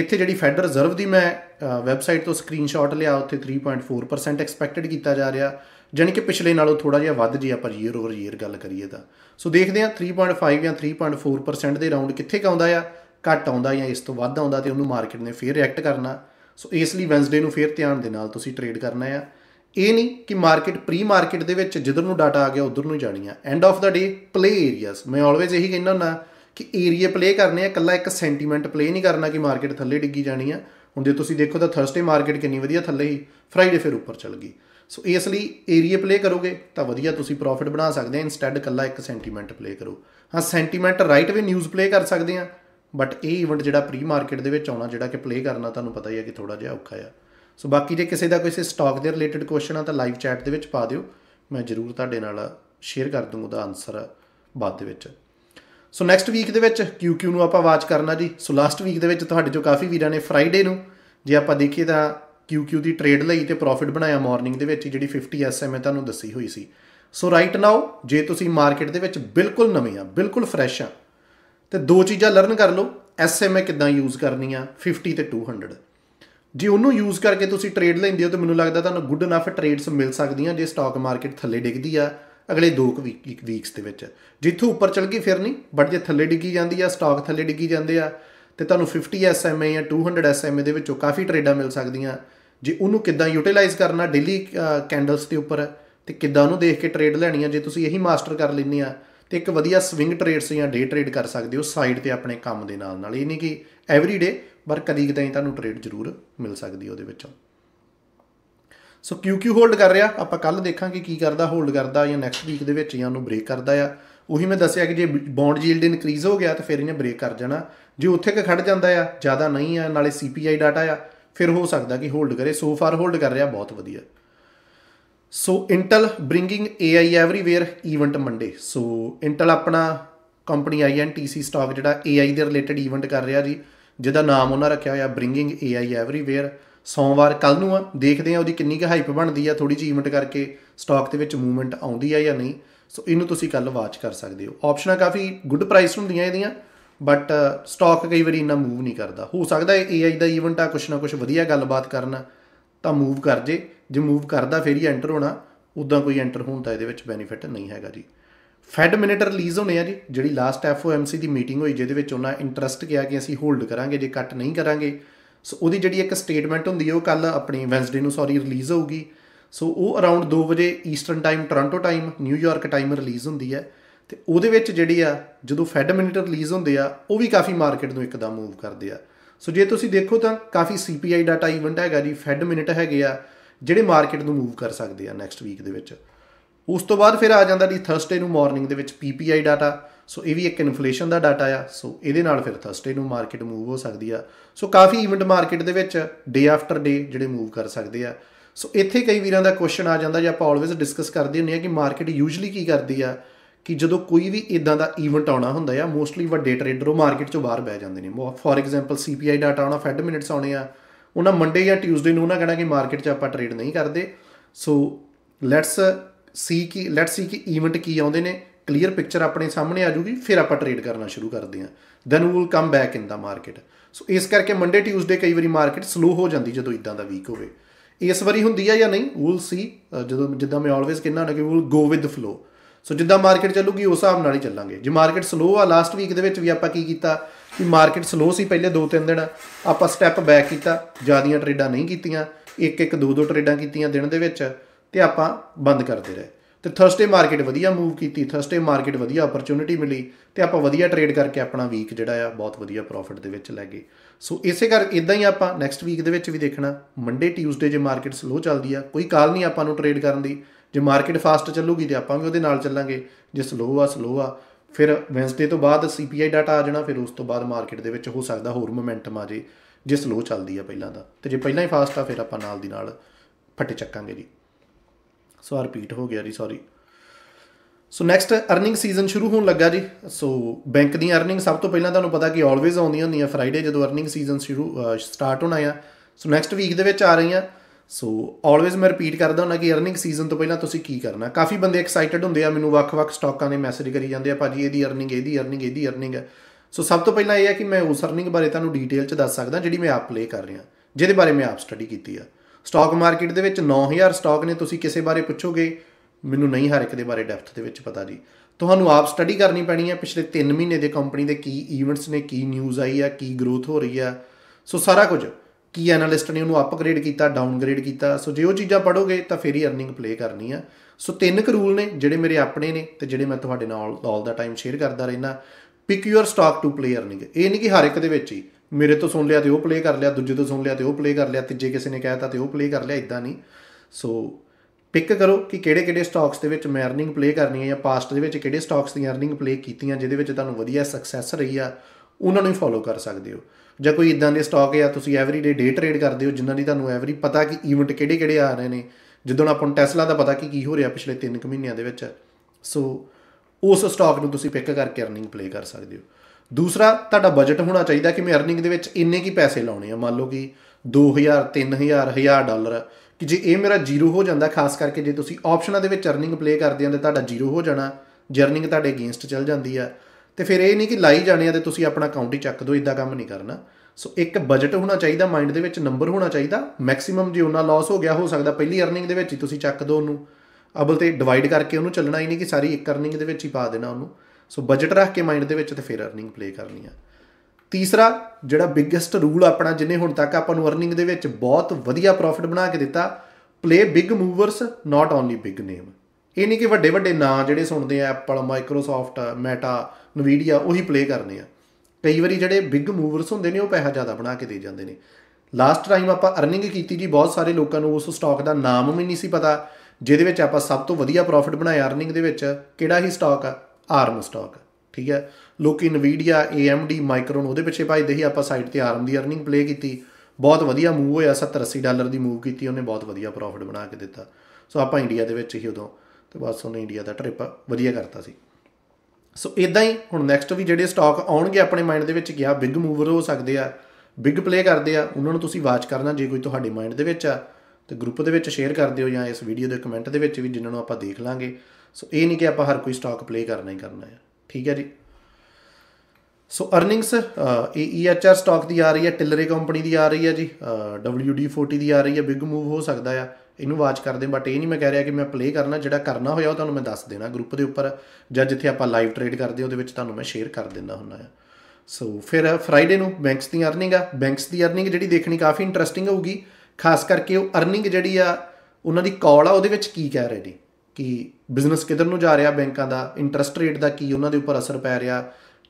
ਇੱਥੇ ਜਿਹੜੀ ਫੈਡਰ ਰਿਜ਼ਰਵ ਦੀ ਮੈਂ ਵੈਬਸਾਈਟ ਤੋਂ ਸਕਰੀਨਸ਼ਾਟ ਲਿਆ ਉੱਥੇ 3.4% ਐਕਸਪੈਕਟਡ ਕੀਤਾ ਜਾ ਰਿਹਾ ਜਾਨੀ ਕਿ ਪਿਛਲੇ ਨਾਲੋਂ ਥੋੜਾ ਜਿਹਾ ਵੱਧ ਜੀ ਆਪਾਂ ਈਅਰ ਓਵਰ ਈਅਰ ਗੱਲ ਕਰੀਏ ਤਾਂ ਸੋ ਦੇਖਦੇ ਹਾਂ 3.5 ਜਾਂ 3.4% ਦੇ ਰਾਉਂਡ ਕਿੱਥੇ ਕਾਉਂਦਾ ਆ ਘਟ ਆਉਂਦਾ ਜਾਂ ਇਸ ਤੋਂ ਵੱਧ ਆਉਂਦਾ ਤੇ ਉਹਨੂੰ ਮਾਰਕੀਟ ਨੇ ਫੇਰ ਰਿਐਕਟ ਕਰਨਾ ਸੋ ਇਸ ਲਈ ਵੈਂਸਡੇ ਨੂੰ ਫੇਰ ਧਿਆਨ ਦੇ ਨਾਲ ਤੁਸੀਂ ਟ੍ਰੇਡ ਕਰਨਾ ਆ ਇਹ ਨਹੀਂ ਕਿ ਮਾਰਕੀਟ ਪ੍ਰੀ ਮਾਰਕੀਟ ਦੇ ਵਿੱਚ ਜਿੱਧਰ ਨੂੰ ਡਾਟਾ ਆ ਗਿਆ ਉਧਰ ਨੂੰ ਜਾਣੀ ਆ end of the day play areas ਮੈਂ ਆਲਵੇਜ਼ ਇਹੀ ਕਹਿੰਦਾ ਹੁੰਦਾ ਕਿ ਏਰੀਆ ਪਲੇ ਕਰਨੇ ਆ ਕੱਲਾ ਇੱਕ ਸੈਂਟੀਮੈਂਟ ਪਲੇ ਨਹੀਂ ਕਰਨਾ ਕਿ ਮਾਰਕੀਟ ਥੱਲੇ ਡਿੱਗੀ ਜਾਣੀ ਆ ਹੁਣ ਜੇ ਤੁਸੀਂ ਦੇਖੋ ਤਾਂ ਥਰਸਡੇ ਮਾਰਕੀਟ ਕਿੰਨੀ ਵਧੀਆ ਥੱਲੇ ਹੀ ਫਰਾਈਡੇ ਫਿਰ ਉੱਪਰ ਚੱਲ ਗਈ ਸੋ ਇਸ ਲਈ ਏਰੀਆ ਪਲੇ ਕਰੋਗੇ ਤਾਂ ਵਧੀਆ ਤੁਸੀਂ ਪ੍ਰੋਫਿਟ ਬਣਾ ਸਕਦੇ ਆ ਇਨਸਟੈਡ ਕੱਲਾ ਇੱਕ ਸੈਂਟੀਮੈਂਟ ਪਲੇ ਕਰੋ ਹਾਂ sentiment right way news play ਕਰ ਸਕਦੇ ਆ ਬਟ ਇਹ ਇਵੈਂਟ ਜਿਹੜਾ ਪ੍ਰੀ ਮਾਰਕੀਟ ਦੇ ਵਿੱਚ ਆਉਣਾ ਜਿਹੜਾ ਕਿ ਪਲੇ ਕਰਨਾ ਤੁਹਾਨੂੰ ਪਤਾ ਹੀ ਹੈ ਕਿ ਥੋੜਾ ਜਿਹਾ ਔਖਾ ਆ ਸੋ ਬਾਕੀ ਜੇ ਕਿਸੇ ਦਾ ਕੋਈ ਸਟਾਕ ਦੇ ਰਿਲੇਟਡ ਕੁਐਸਚਨ ਆ ਤਾਂ ਲਾਈਵ ਚੈਟ ਦੇ ਵਿੱਚ ਪਾ ਦਿਓ ਮੈਂ ਜ਼ਰੂਰ ਤੁਹਾਡੇ ਨਾਲ ਸ਼ੇਅਰ ਕਰ ਦੂੰਗਾ ਉਹਦਾ ਆਨਸਰ ਬਾਅਦ ਦੇ ਵਿੱਚ ਸੋ ਨੈਕਸਟ ਵੀਕ ਦੇ ਵਿੱਚ QQ ਨੂੰ ਆਪਾਂ ਵਾਚ ਕਰਨਾ ਜੀ ਸੋ ਲਾਸਟ ਵੀਕ ਦੇ ਵਿੱਚ ਤੁਹਾਡੇ ਜੋ ਕਾਫੀ ਵੀਰਾਂ ਨੇ ਫਰਾਈਡੇ ਨੂੰ ਜੇ ਆਪਾਂ ਦੇਖੀਏ ਤਾਂ QQ ਦੀ ਟ੍ਰੇਡ ਲਈ ਤੇ ਪ੍ਰੋਫਿਟ ਬਣਾਇਆ ਮਾਰਨਿੰਗ ਦੇ ਵਿੱਚ ਜਿਹੜੀ 50 SMA ਤੁਹਾਨੂੰ ਦੱਸੀ ਹੋਈ ਸੀ ਸੋ ਰਾਈਟ ਨਾਓ ਜੇ ਤੁਸੀਂ ਮਾਰਕੀਟ ਦੇ ਵਿੱਚ ਬਿਲਕੁਲ ਨਵੇਂ ਆ ਬਿਲਕੁਲ ਫਰੈਸ਼ ਆ ਤੇ ਦੋ ਚੀਜ਼ਾਂ ਲਰਨ ਕਰ ਲਓ SMA ਕਿੱਦਾਂ ਯੂਜ਼ ਕਰਨੀ ਆ 50 ਤੇ 200 ਜੇ ਉਹਨੂੰ ਯੂਜ਼ ਕਰਕੇ ਤੁਸੀਂ ਟ੍ਰੇਡ ਲੈਂਦੇ ਹੋ ਤੇ ਮੈਨੂੰ ਲੱਗਦਾ ਤੁਹਾਨੂੰ ਗੁੱਡ ਇਨਫ ਟ੍ਰੇਡਸ ਮਿਲ ਸਕਦੀਆਂ ਜੇ ਸਟਾਕ ਮਾਰਕੀਟ ਥੱਲੇ ਡਿੱਗਦੀ ਆ ਅਗਲੇ 2 ਵੀਕਸ ਦੇ ਵਿੱਚ ਜਿੱਥੋਂ ਉੱਪਰ ਚੱਲ ਗਈ ਫਿਰ ਨਹੀਂ ਬਟ ਜੇ ਥੱਲੇ ਡਿੱਗੀ ਜਾਂਦੀ ਆ ਸਟਾਕ ਥੱਲੇ ਡਿੱਗੀ ਜਾਂਦੇ ਆ ਤੇ ਤੁਹਾਨੂੰ 50 SMA ਜਾਂ 200 SMA ਦੇ ਵਿੱਚੋਂ ਕਾਫੀ ਟ੍ਰੇਡਾਂ ਮਿਲ ਸਕਦੀਆਂ ਜੇ ਉਹਨੂੰ ਕਿੱਦਾਂ ਯੂਟਿਲਾਈਜ਼ ਕਰਨਾ ਡੇਲੀ ਕੈਂਡਲਸ ਦੇ ਉੱਪਰ ਤੇ ਕਿੱਦਾਂ ਉਹਨੂੰ ਦੇਖ ਕੇ ਟ੍ਰੇਡ ਲੈਣੀ ਆ ਜੇ ਤੁਸੀਂ ਇਹੀ ਮਾਸਟਰ ਕਰ ਲੈਂਦੇ ਆ ਤੇ ਇੱਕ ਵਧੀਆ ਸਵਿੰਗ ਟ੍ਰੇਡਸ ਜਾਂ ਡੇ ਟ੍ਰੇਡ ਕਰ ਸਕਦੇ ਹੋ ਸਾਈਡ ਤੇ ਆਪਣੇ ਕੰਮ ਦੇ ਨਾਲ ਨਾਲ ਇਹ ਨਹੀਂ ਕਿ ਐਵਰੀ ਡੇ ਪਰ ਕਦੀ ਕਦੇ ਤੁਹਾਨੂੰ ਟ੍ਰੇਡ ਜ਼ਰੂਰ ਮਿਲ ਸਕਦੀ ਉਹਦੇ ਵਿੱਚੋਂ ਸੋ QQ ਹੋਲਡ ਕਰ ਰਿਹਾ ਆਪਾਂ ਕੱਲ ਦੇਖਾਂਗੇ ਕੀ ਕਰਦਾ ਹੋਲਡ ਕਰਦਾ ਜਾਂ ਨੈਕਸਟ ਵੀਕ ਦੇ ਵਿੱਚ ਜਾਂ ਉਹਨੂੰ ਬ੍ਰੇਕ ਕਰਦਾ ਆ ਉਹੀ ਮੈਂ ਦੱਸਿਆ ਕਿ ਜੇ ਬੌਂਡ ਯੀਲਡ ਇਨਕਰੀਜ਼ ਹੋ ਗਿਆ ਤਾਂ ਫਿਰ ਇਹਨੇ ਬ੍ਰੇਕ ਕਰ ਜਾਣਾ ਜੇ ਉੱਥੇ ਕ ਖੜ ਜਾਂਦਾ ਆ ਜ਼ਿਆਦਾ ਨਹੀਂ ਆ ਨਾਲੇ CPI ਡਾਟਾ ਆ ਫਿਰ ਹੋ ਸਕਦਾ ਕਿ ਹੋਲਡ ਕਰੇ ਸੋ ਫਾਰ ਹੋਲਡ ਕਰ ਰਿਹਾ ਬਹੁਤ ਵਧੀਆ so Intel bringing AI everywhere event Monday so Intel ਆਪਣਾ ਕੰਪਨੀ INTC ਸਟਾਕ ਜਿਹੜਾ AI ਦੇ ਰਿਲੇਟਡ ਇਵੈਂਟ ਕਰ ਰਿਹਾ ਜੀ ਜਿਹਦਾ ਨਾਮ ਉਹਨਾਂ ਰੱਖਿਆ ਹੋਇਆ ਬ੍ਰਿੰਗਿੰਗ AI ਐਵਰੀਵੇਅਰ ਸੋਮਵਾਰ ਕੱਲ ਨੂੰ ਆ ਦੇਖਦੇ ਆ ਉਹਦੀ ਕਿੰਨੀ ਕੁ ਹਾਈਪ ਬਣਦੀ ਆ ਥੋੜੀ ਜਿਹੀ ਇਵੈਂਟ ਕਰਕੇ ਸਟਾਕ ਦੇ ਵਿੱਚ ਮੂਵਮੈਂਟ ਆਉਂਦੀ ਆ ਜਾਂ ਨਹੀਂ ਸੋ ਇਹਨੂੰ ਤੁਸੀਂ ਕੱਲ ਵਾਚ ਕਰ ਸਕਦੇ ਹੋ ਆਪਸ਼ਨਾਂ ਕਾਫੀ ਗੁੱਡ ਪ੍ਰਾਈਸ ਹੁੰਦੀਆਂ ਇਹਦੀਆਂ ਬਟ ਸਟਾਕ uh, ਕਈ ਵਾਰੀ ਇੰਨਾ ਮੂਵ ਨਹੀਂ ਕਰਦਾ ਹੋ ਸਕਦਾ ਹੈ ਏਆਈ ਦਾ ਇਵੈਂਟ ਆ ਕੁਛ ਨਾ ਕੁਛ ਵਧੀਆ ਗੱਲਬਾਤ ਕਰਨਾ ਤਾਂ ਮੂਵ ਕਰ ਜੇ ਜੇ ਮੂਵ ਕਰਦਾ ਫੇਰ ਹੀ ਐਂਟਰ ਹੋਣਾ ਉਦਾਂ ਕੋਈ ਐਂਟਰ ਹੋਣ ਤਾਂ ਇਹਦੇ ਵਿੱਚ ਬੈਨੀਫਿਟ ਨਹੀਂ ਹੈਗਾ ਜੀ ਫੈਡ ਮਿਨਿਟ ਰਿਲੀਜ਼ ਹੋਣੇ ਆ ਜੀ ਜਿਹੜੀ ਲਾਸਟ ਐਫਓਐਮਸੀ ਦੀ ਮੀਟਿੰਗ ਹੋਈ ਜਿਹਦੇ ਵਿੱਚ ਉਹਨਾਂ ਇੰਟਰਸਟ ਕਿਹਾ ਕਿ ਅਸੀਂ ਹੋਲਡ ਕਰਾਂਗੇ ਜੇ ਕੱਟ ਨਹੀਂ ਕਰਾਂਗੇ ਸੋ ਉਹਦੀ ਜਿਹੜੀ ਇੱਕ ਸਟੇਟਮੈਂਟ ਹੁੰਦੀ ਹੈ ਉਹ ਕੱਲ ਆਪਣੀ ਵੈਂਸਡੇ ਨੂੰ ਸੌਰੀ ਰਿਲੀਜ਼ ਹੋਊਗੀ ਸੋ ਉਹ ਅਰਾਊਂਡ 2 ਵਜੇ Eastern time Toronto time New York time release ਹੁੰਦੀ ਹੈ ਤੇ ਉਹਦੇ ਵਿੱਚ ਜਿਹੜੀ ਆ ਜਦੋਂ ਫੈਡ ਮਿਨਟ ਰਿਲੀਜ਼ ਹੁੰਦੇ ਆ ਉਹ ਵੀ ਕਾਫੀ ਮਾਰਕੀਟ ਨੂੰ ਇੱਕਦਮ ਮੂਵ ਕਰਦੇ ਆ ਸੋ ਜੇ ਤੁਸੀਂ ਦੇਖੋ ਤਾਂ ਕਾਫੀ ਸੀਪੀਆਈ ਡਾਟਾ ਇਵੈਂਟ ਹੈਗਾ ਜੀ ਫੈਡ ਮਿਨਟ ਹੈਗੇ ਆ ਜਿਹੜੇ ਮਾਰਕੀਟ ਨੂੰ ਮੂਵ ਕਰ ਸਕਦੇ ਆ ਨੈਕਸਟ ਵੀਕ ਦੇ ਵਿੱਚ ਉਸ ਤੋਂ ਬਾਅਦ ਫਿਰ ਆ ਜਾਂਦਾ ਜੀ ਥਰਸਡੇ ਨੂੰ ਮਾਰਨਿੰਗ ਦੇ ਵਿੱਚ ਪੀਪੀਆਈ ਡਾਟਾ ਸੋ ਇਹ ਵੀ ਇੱਕ ਇਨਫਲੇਸ਼ਨ ਦਾ ਡਾਟਾ ਆ ਸੋ ਇਹਦੇ ਨਾਲ ਫਿਰ ਥਰਸਡੇ ਨੂੰ ਮਾਰਕੀਟ ਮੂਵ ਹੋ ਸਕਦੀ ਆ ਸੋ ਕਾਫੀ ਇਵੈਂਟ ਮਾਰਕੀਟ ਦੇ ਵਿੱਚ ਡੇ ਆਫਟਰ ਡੇ ਜਿਹੜੇ ਮੂਵ ਕਰ ਸਕਦੇ ਆ ਸੋ ਇੱਥੇ ਕਈ ਵੀਰਾਂ ਦਾ ਕੁਐਸਚਨ ਆ ਜਾਂਦਾ ਜੇ ਆਪਾਂ ਆਲਵੇਸ ਡਿਸਕਸ ਕਰਦੇ ਹੁੰਨੇ ਆ ਕਿ ਮਾਰਕੀਟ ਯੂਜੂਲੀ ਕੀ ਕਰਦੀ ਆ ਕਿ ਜਦੋਂ ਕੋਈ ਵੀ ਇਦਾਂ ਦਾ ਇਵੈਂਟ ਆਉਣਾ ਹੁੰਦਾ ਆ ਮੋਸਟਲੀ ਵੱਡੇ ਟ੍ਰੇਡਰ ਉਹ ਮਾਰਕੀਟ ਚੋਂ ਬਾਹਰ ਬਹਿ ਜਾਂਦੇ ਨੇ ਫੋਰ ਐਗਜ਼ਾਮਪਲ ਸੀਪੀਆਈ ਡਾਟਾ ਆਉਣਾ ਫੈਡ ਮਿੰਟਸ ਆਉਣੇ ਆ ਉਹਨਾਂ ਮੰਡੇ ਜਾਂ ਟਿਊਜ਼ਡੇ ਨੂੰ ਉਹਨਾਂ ਕਹਣਾ ਕਿ ਮਾਰਕੀਟ 'ਚ ਆਪਾਂ ਟ੍ਰੇਡ ਨਹੀਂ ਕਰਦੇ ਸੋ ਲੈਟਸ ਸੀ ਕਿ ਲੈਟਸ ਸੀ ਕਿ ਇਵੈਂਟ ਕੀ ਆਉਂਦੇ ਨੇ ਕਲੀਅਰ ਪਿਕਚਰ ਆਪਣੇ ਸਾਹਮਣੇ ਆ ਜੂਗੀ ਫਿਰ ਆਪਾਂ ਟ੍ਰੇਡ ਕਰਨਾ ਸ਼ੁਰੂ ਕਰਦੇ ਆ then we will come back in the market so ਇਸ ਕਰਕੇ ਮੰਡੇ ਟਿਊਜ਼ਡੇ ਕਈ ਵਾਰੀ ਮਾਰਕੀਟ ਸਲੋ ਹੋ ਜਾਂਦੀ ਜਦੋਂ ਇਦਾਂ ਦਾ ਵੀਕ ਹੋਵੇ ਇਸ ਵਾਰੀ ਹੁੰਦੀ ਆ ਜਾਂ ਨਹੀਂ ਵੀ ਵਿਲ ਸੀ ਜਦੋਂ ਜਿੱਦਾਂ ਮੈਂ ਆਲਵੇਸ ਕਹਿੰਦਾ ਹਾਂ ਕਿ we will go with the flow so ਜਿੱਦਾਂ ਮਾਰਕੀਟ ਚੱਲੂਗੀ ਉਸ ਹਿਸਾਬ ਨਾਲ ਹੀ ਚੱਲਾਂਗੇ ਜੇ ਮਾਰਕੀਟ ਸਲੋ ਆ ਲਾਸਟ ਵੀਕ ਦੇ ਵਿੱਚ ਵੀ ਆਪਾਂ ਕੀ ਕੀਤਾ ਕਿ ਮਾਰਕੀਟ ਸਲੋ ਸੀ ਪਹਿਲੇ 2-3 ਦਿਨ ਆਪਾਂ ਸਟੈਪ ਬੈਕ ਕੀਤਾ ਜਿਆਦੀਆਂ ਟਰੇਡਾਂ ਨਹੀਂ ਕੀਤੀਆਂ ਇੱਕ ਇੱਕ ਦੋ ਦੋ ਟਰੇਡਾਂ ਕੀਤੀਆਂ ਦਿਨ ਦੇ ਵਿੱਚ ਤੇ ਆਪਾਂ ਬੰਦ ਕਰਦੇ ਰਹੇ ਤੇ ਥਰਸਡੇ ਮਾਰਕੀਟ ਵਧੀਆ ਮੂਵ ਕੀਤੀ ਥਰਸਡੇ ਮਾਰਕੀਟ ਵਧੀਆ ਓਪਰਚ्युनिटी ਮਿਲੀ ਤੇ ਆਪਾਂ ਵਧੀਆ ਟਰੇਡ ਕਰਕੇ ਆਪਣਾ ਵੀਕ ਜਿਹੜਾ ਆ ਬਹੁਤ ਵਧੀਆ ਪ੍ਰੋਫਿਟ ਦੇ ਵਿੱਚ ਲੈ ਗਏ ਸੋ ਇਸੇ ਕਰ ਇਦਾਂ ਹੀ ਆਪਾਂ ਨੈਕਸਟ ਵੀਕ ਦੇ ਵਿੱਚ ਵੀ ਦੇਖਣਾ ਮੰਡੇ ਟਿਊਸਡੇ ਜੇ ਮਾਰਕੀਟ ਸਲੋ ਚੱਲਦੀ ਆ ਕੋਈ ਕਾਲ ਨਹੀਂ ਆਪਾਂ ਨੂੰ ਟਰੇਡ ਕਰਨ ਦੀ ਜੇ ਮਾਰਕੀਟ ਫਾਸਟ ਚੱਲੂਗੀ ਤੇ ਆਪਾਂ ਵੀ ਉਹਦੇ ਨਾਲ ਚੱਲਾਂਗੇ ਜੇ ਸਲੋ ਆ ਸਲੋ ਆ ਫਿਰ ਵੈਂਸਡੇ ਤੋਂ ਬਾਅਦ ਸੀਪੀਆਈ ਡਾਟਾ ਆ ਜਾਣਾ ਫਿਰ ਉਸ ਤੋਂ ਬਾਅਦ ਮਾਰਕੀਟ ਦੇ ਵਿੱਚ ਹੋ ਸਕਦਾ ਹੋਰ ਮੋਮੈਂਟਮ ਆ ਜੇ ਜੇ ਸਲੋ ਚੱਲਦੀ ਆ ਪਹਿਲਾਂ ਦਾ ਤੇ ਜੇ ਪਹਿਲਾਂ ਹੀ ਫਾਸਟ ਆ ਫਿਰ ਆਪਾਂ ਨਾਲ ਦੀ ਨਾਲ ਫੱਟੇ ਚੱਕਾਂਗੇ ਜੀ ਸੋ ਰਿਪੀਟ ਹੋ ਗਿਆ ਜੀ sorry so next earning season ਸ਼ੁਰੂ ਹੋਣ ਲੱਗਾ ਜੀ ਸੋ ਬੈਂਕ ਦੀ ਅਰਨਿੰਗ ਸਭ ਤੋਂ ਪਹਿਲਾਂ ਤੁਹਾਨੂੰ ਪਤਾ ਕਿ ਆਲਵੇਜ਼ ਆਉਂਦੀਆਂ ਹੁੰਦੀਆਂ ਫਰਾਈਡੇ ਜਦੋਂ ਅਰਨਿੰਗ ਸੀਜ਼ਨ ਸ਼ੁਰੂ ਸਟਾਰਟ ਹੋਣਾ ਆ ਸੋ ਨੈਕਸਟ ਵੀਕ ਦੇ ਵਿੱਚ ਆ ਰਹੀਆਂ ਸੋ ਆਲਵੇਜ਼ ਮੈਂ ਰਿਪੀਟ ਕਰਦਾ ਹੁੰਦਾ ਕਿ ਅਰਨਿੰਗ ਸੀਜ਼ਨ ਤੋਂ ਪਹਿਲਾਂ ਤੁਸੀਂ ਕੀ ਕਰਨਾ ਕਾਫੀ ਬੰਦੇ ਐਕਸਾਈਟਡ ਹੁੰਦੇ ਆ ਮੈਨੂੰ ਵੱਖ-ਵੱਖ ਸਟਾਕਾਂ ਦੇ ਮੈਸੇਜ ਕਰੀ ਜਾਂਦੇ ਆ ਭਾਜੀ ਇਹਦੀ ਅਰਨਿੰਗ ਇਹਦੀ ਅਰਨਿੰਗ ਇਹਦੀ ਅਰਨਿੰਗ ਸੋ ਸਭ ਤੋਂ ਪਹਿਲਾਂ ਇਹ ਹੈ ਕਿ ਮੈਂ ਉਸ ਅਰਨਿੰਗ ਬਾਰੇ ਤੁਹਾਨੂੰ ਡਿਟੇਲ 'ਚ ਦੱਸ ਸਕਦਾ ਜਿਹੜੀ ਮੈਂ ਆਪ ਪਲੇ ਕਰ ਰਿਹਾ ਜਿਹਦੇ ਬਾਰੇ ਮੈਂ ਆਪ ਸਟੱਡੀ ਕੀਤੀ ਆ ਸਟਾਕ ਮਾਰਕੀਟ ਦੇ ਵਿੱਚ 9000 ਸਟਾਕ ਨੇ ਤੁਸੀਂ ਕਿਸੇ ਬਾਰੇ ਪੁੱਛੋਗੇ ਮੈਨੂੰ ਨਹੀਂ ਹਰ ਇੱਕ ਦੇ ਬਾਰੇ ਡੈਪਥ ਦੇ ਵਿੱਚ ਪਤਾ ਜੀ ਤੁਹਾਨੂੰ ਆਪ ਸਟੱਡੀ ਕਰਨੀ ਪੈਣੀ ਹੈ ਪਿਛਲੇ 3 ਮਹੀਨੇ ਦੇ ਕੰਪਨੀ ਦੇ ਕੀ ਈਵੈਂਟਸ ਨੇ ਕੀ ਨਿਊਜ਼ ਆਈ ਆ ਕੀ ਗਰੋਥ ਹੋ ਰਹੀ ਆ ਸੋ ਸਾਰਾ ਕੁਝ ਕੀ ਐਨਾਲਿਸਟ ਨੇ ਉਹਨੂੰ ਅਪਗ੍ਰੇਡ ਕੀਤਾ ਡਾਊਨਗ੍ਰੇਡ ਕੀਤਾ ਸੋ ਜੇ ਉਹ ਚੀਜ਼ਾਂ ਪੜੋਗੇ ਤਾਂ ਫੇਰ ਹੀ ਅਰਨਿੰਗ ਪਲੇ ਕਰਨੀ ਆ ਸੋ ਤਿੰਨ ਕੁ ਰੂਲ ਨੇ ਜਿਹੜੇ ਮੇਰੇ ਆਪਣੇ ਨੇ ਤੇ ਜਿਹੜੇ ਮੈਂ ਤੁਹਾਡੇ ਨਾਲ ਆਲ ਦਾ ਟਾਈਮ ਸ਼ੇਅਰ ਕਰਦਾ ਰਹਿਣਾ pick your stock to play earning ਇਹ ਨਹੀਂ ਕਿ ਹਰ ਇੱਕ ਦੇ ਵਿੱਚ ਹੀ ਮੇਰੇ ਤੋਂ ਸੁਣ ਲਿਆ ਤੇ ਉਹ ਪਲੇ ਕਰ ਲਿਆ ਦੂਜੇ ਤੋਂ ਸੁਣ ਲਿਆ ਤੇ ਉਹ ਪਲੇ ਕਰ ਲਿਆ ਤੀਜੇ ਕਿਸੇ ਨੇ ਕਹਿਤਾ ਤੇ ਉਹ ਪਲੇ ਕਰ ਲਿਆ ਇਦਾਂ ਨਹੀਂ ਸੋ ਪਿਕ ਕਰੋ ਕਿ ਕਿਹੜੇ-ਕਿਹੜੇ ਸਟਾਕਸ ਦੇ ਵਿੱਚ ਮੈਂ ਅਰਨਿੰਗ ਪਲੇ ਕਰਨੀ ਹੈ ਜਾਂ ਪਾਸਟ ਦੇ ਵਿੱਚ ਕਿਹੜੇ ਸਟਾਕਸ ਦੀ ਅਰਨਿੰਗ ਪਲੇ ਕੀਤੀਆਂ ਜਿਹਦੇ ਵਿੱਚ ਤੁਹਾਨੂੰ ਵਧੀਆ ਸਕਸੈਸ ਰਹੀ ਆ ਉਹਨਾਂ ਨੂੰ ਹੀ ਫੋਲੋ ਕਰ ਸਕਦੇ ਹੋ ਜਾਂ ਕੋਈ ਇਦਾਂ ਦੇ ਸਟਾਕ ਹੈ ਤੁਸੀਂ ਐਵਰੀਡੇ ਡੇ ਟ੍ਰੇਡ ਕਰਦੇ ਹੋ ਜਿਨ੍ਹਾਂ ਦੀ ਤੁਹਾਨੂੰ ਐਵਰੀ ਪਤਾ ਕਿ ਇਵੈਂਟ ਕਿਹੜੇ ਕਿਹੜੇ ਆ ਰਹੇ ਨੇ ਜਦੋਂ ਆਪਾਂ ਨੂੰ ਟੈਸਲਾ ਦਾ ਪਤਾ ਕਿ ਕੀ ਹੋ ਰਿਹਾ ਪਿਛਲੇ 3 ਕੁ ਮਹੀਨਿਆਂ ਦੇ ਵਿੱਚ ਸੋ ਉਸ ਸਟਾਕ ਨੂੰ ਤੁਸੀਂ ਪਿਕ ਕਰਕੇ ਅਰਨਿੰਗ ਪਲੇ ਕਰ ਸਕਦੇ ਹੋ ਦੂਸਰਾ ਤੁਹਾਡਾ ਬਜਟ ਹੋਣਾ ਚਾਹੀਦਾ ਕਿ ਮੈਂ ਅਰਨਿੰਗ ਦੇ ਵਿੱਚ ਇੰਨੇ ਕੀ ਪੈਸੇ ਲਾਉਣੇ ਆ ਮੰਨ ਲਓ ਕਿ 2000 3000 1000 ਡਾਲਰ ਕਿ ਜੇ ਇਹ ਮੇਰਾ ਜ਼ੀਰੋ ਹੋ ਜਾਂਦਾ ਖਾਸ ਕਰਕੇ ਜੇ ਤੁਸੀਂ ਆਪਸ਼ਨਾਂ ਦੇ ਵਿੱਚ ਅਰਨਿੰਗ ਪਲੇ ਕਰਦੇ ਹੋ ਤਾਂ ਤੁਹਾਡਾ ਜ਼ੀਰੋ ਹੋ ਜਾਣਾ ਜਰਨਿੰਗ ਤੁਹਾਡੇ ਅਗੇਂਸਟ ਚੱਲ ਜਾਂਦੀ ਆ ਤੇ ਫਿਰ ਇਹ ਨਹੀਂ ਕਿ ਲਾਈ ਜਾਣੇ ਆ ਤੇ ਤੁਸੀਂ ਆਪਣਾ ਅਕਾਊਂਟ ਹੀ ਚੱਕ ਦਿਓ ਇਦਾਂ ਕੰਮ ਨਹੀਂ ਕਰਨਾ ਸੋ ਇੱਕ ਬਜਟ ਹੋਣਾ ਚਾਹੀਦਾ ਮਾਈਂਡ ਦੇ ਵਿੱਚ ਨੰਬਰ ਹੋਣਾ ਚਾਹੀਦਾ ਮੈਕਸਿਮਮ ਜੇ ਉਹਨਾਂ ਲਾਸ ਹੋ ਗਿਆ ਹੋ ਸਕਦਾ ਪਹਿਲੀ ਅਰਨਿੰਗ ਦੇ ਵਿੱਚ ਹੀ ਤੁਸੀਂ ਚੱਕ ਦਿਓ ਉਹਨੂੰ ਅਬਲ ਤੇ ਡਿਵਾਈਡ ਕਰਕੇ ਉਹਨੂੰ ਚੱਲਣਾ ਹੀ ਨਹੀਂ ਕਿ ਸਾਰੀ ਇੱਕ ਅਰਨਿੰਗ ਦੇ ਵਿੱਚ ਹੀ ਪਾ ਦੇਣਾ ਉਹਨੂੰ ਸੋ ਬਜਟ ਰੱਖ ਕੇ ਮਾਈਂਡ ਦੇ ਵਿੱਚ ਤੇ ਫਿਰ ਅਰਨਿੰਗ ਪਲੇ ਕਰਨੀ ਆ ਤੀਸਰਾ ਜਿਹੜਾ ਬਿਗੇਸਟ ਰੂਲ ਆਪਣਾ ਜਿਨੇ ਹੁਣ ਤੱਕ ਆਪਾਂ ਨੂੰ ਅਰਨਿੰਗ ਦੇ ਵਿੱਚ ਬਹੁਤ ਵਧੀਆ ਪ੍ਰੋਫਿਟ ਬਣਾ ਕੇ ਦਿੱਤਾ play big movers not only big name ਇਹ ਨਹੀਂ ਕਿ ਵੱਡੇ ਵੱਡੇ ਨਾਂ ਜਿਹੜੇ ਸੁਣਦੇ ਆ ਐਪਲ ਮਾਈਕਰੋਸਾਫਟ ਮੈਟਾ ਨਵੀਡੀਆ ਉਹੀ ਪਲੇ ਕਰਨੇ ਆ ਕਈ ਵਾਰੀ ਜਿਹੜੇ ਬਿਗ ਮੂਵਰਸ ਹੁੰਦੇ ਨੇ ਉਹ ਪੈਸਾ ਜ਼ਿਆਦਾ ਬਣਾ ਕੇ ਦੇ ਜਾਂਦੇ ਨੇ ਲਾਸਟ ਟਾਈਮ ਆਪਾਂ ਅਰਨਿੰਗ ਕੀਤੀ ਜੀ ਬਹੁਤ ਸਾਰੇ ਲੋਕਾਂ ਨੂੰ ਉਸ ਸਟਾਕ ਦਾ ਨਾਮ ਵੀ ਨਹੀਂ ਸੀ ਪਤਾ ਜਿਹਦੇ ਵਿੱਚ ਆਪਾਂ ਸਭ ਤੋਂ ਵਧੀਆ ਪ੍ਰੋਫਿਟ ਬਣਾਇਆ ਅਰਨਿੰਗ ਦੇ ਵਿੱਚ ਕਿਹੜਾ ਹੀ ਸਟਾਕ ਆ ਆਰਮ ਸਟਾਕ ਠੀਕ ਹੈ ਲੋਕੀ ਨਵੀਡੀਆ AMD ਮਾਈਕਰੋਨ ਉਹਦੇ ਪਿੱਛੇ ਭਜਦੇ ਹੀ ਆਪਾਂ ਸਾਈਡ ਤੇ ਆਰਮ ਦੀ ਅਰਨਿੰਗ ਪਲੇ ਕੀਤੀ ਬਹੁਤ ਵਧੀਆ ਮੂਵ ਹੋਇਆ 70 80 ਡਾਲਰ ਦੀ ਮੂਵ ਕੀਤੀ ਉਹਨੇ ਬਹੁਤ ਵਧੀਆ ਪ੍ਰੋਫਿਟ ਬਣਾ ਕੇ ਦਿੱਤਾ ਸੋ ਆਪਾਂ ਇੰਡੀਆ ਦੇ ਵਿੱਚ ਹੀ ਉਦੋਂ ਤੇ ਬਸ ਉਹਨੇ ਇੰਡੀਆ ਦਾ ਟ੍ਰਿਪ ਵਧੀਆ ਕਰਤਾ ਸੀ ਸੋ ਇਦਾਂ ਹੀ ਹੁਣ ਨੈਕਸਟ ਵੀ ਜਿਹੜੇ ਸਟਾਕ ਆਉਣਗੇ ਆਪਣੇ ਮਾਈਂਡ ਦੇ ਵਿੱਚ ਗਿਆ ਬਿਗ ਮੂਵਰ ਹੋ ਸਕਦੇ ਆ ਬਿਗ ਪਲੇ ਕਰਦੇ ਆ ਉਹਨਾਂ ਨੂੰ ਤੁਸੀਂ ਵਾਚ ਕਰਨਾ ਜੇ ਕੋਈ ਤੁਹਾਡੇ ਮਾਈਂਡ ਦੇ ਵਿੱਚ ਆ ਤੇ ਗਰੁੱਪ ਦੇ ਵਿੱਚ ਸ਼ੇਅਰ ਕਰ ਦਿਓ ਜਾਂ ਇਸ ਵੀਡੀਓ ਦੇ ਕਮੈਂਟ ਦੇ ਵਿੱਚ ਵੀ ਜਿਨ੍ਹਾਂ ਨੂੰ ਆਪਾਂ ਦੇਖ ਲਾਂਗੇ ਸੋ ਇਹ ਨਹੀਂ ਕਿ ਆਪਾਂ ਹਰ ਕੋਈ ਸਟਾਕ ਪਲੇ ਕਰਨਾ ਹੀ ਕਰਨਾ ਹੈ ਠੀਕ ਹੈ ਜੀ ਸੋ ਅਰਨਿੰਗਸ ਏਈਐਚਆਰ ਸਟਾਕ ਦੀ ਆ ਰਹੀ ਹੈ ਟਿਲਰੇ ਕੰਪਨੀ ਦੀ ਆ ਰਹੀ ਹੈ ਜੀ WD40 ਦੀ ਆ ਰਹੀ ਹੈ ਬਿਗ ਮੂਵ ਹੋ ਸਕਦਾ ਆ ਇਹਨੂੰ ਵਾਚ ਕਰਦੇ ਬਟ ਇਹ ਨਹੀਂ ਮੈਂ ਕਹਿ ਰਿਹਾ ਕਿ ਮੈਂ ਪਲੇ ਕਰਨਾ ਜਿਹੜਾ ਕਰਨਾ ਹੋਇਆ ਉਹ ਤੁਹਾਨੂੰ ਮੈਂ ਦੱਸ ਦੇਣਾ ਗਰੁੱਪ ਦੇ ਉੱਪਰ ਜਾਂ ਜਿੱਥੇ ਆਪਾਂ ਲਾਈਵ ਟ੍ਰੇਡ ਕਰਦੇ ਉਹਦੇ ਵਿੱਚ ਤੁਹਾਨੂੰ ਮੈਂ ਸ਼ੇਅਰ ਕਰ ਦਿੰਦਾ ਹੁੰਦਾ ਆ ਸੋ ਫਿਰ ਫਰਾਈਡੇ ਨੂੰ ਬੈਂਕਸ ਦੀ ਅਰਨਿੰਗ ਆ ਬੈਂਕਸ ਦੀ ਅਰਨਿੰਗ ਜਿਹੜੀ ਦੇਖਣੀ ਕਾਫੀ ਇੰਟਰਸਟਿੰਗ ਹੋਊਗੀ ਖਾਸ ਕਰਕੇ ਉਹ ਅਰਨਿੰਗ ਜਿਹੜੀ ਆ ਉਹਨਾਂ ਦੀ ਕਾਲ ਆ ਉਹਦੇ ਵਿੱਚ ਕੀ ਕਹਿ ਰਹੇ ਨੇ ਕਿ ਬਿਜ਼ਨਸ ਕਿਧਰ ਨੂੰ ਜਾ ਰਿਹਾ ਬੈਂਕਾਂ ਦਾ ਇੰਟਰਸਟ ਰੇਟ ਦਾ ਕੀ ਉਹਨਾਂ ਦੇ ਉੱਪਰ ਅਸਰ ਪੈ ਰਿਹਾ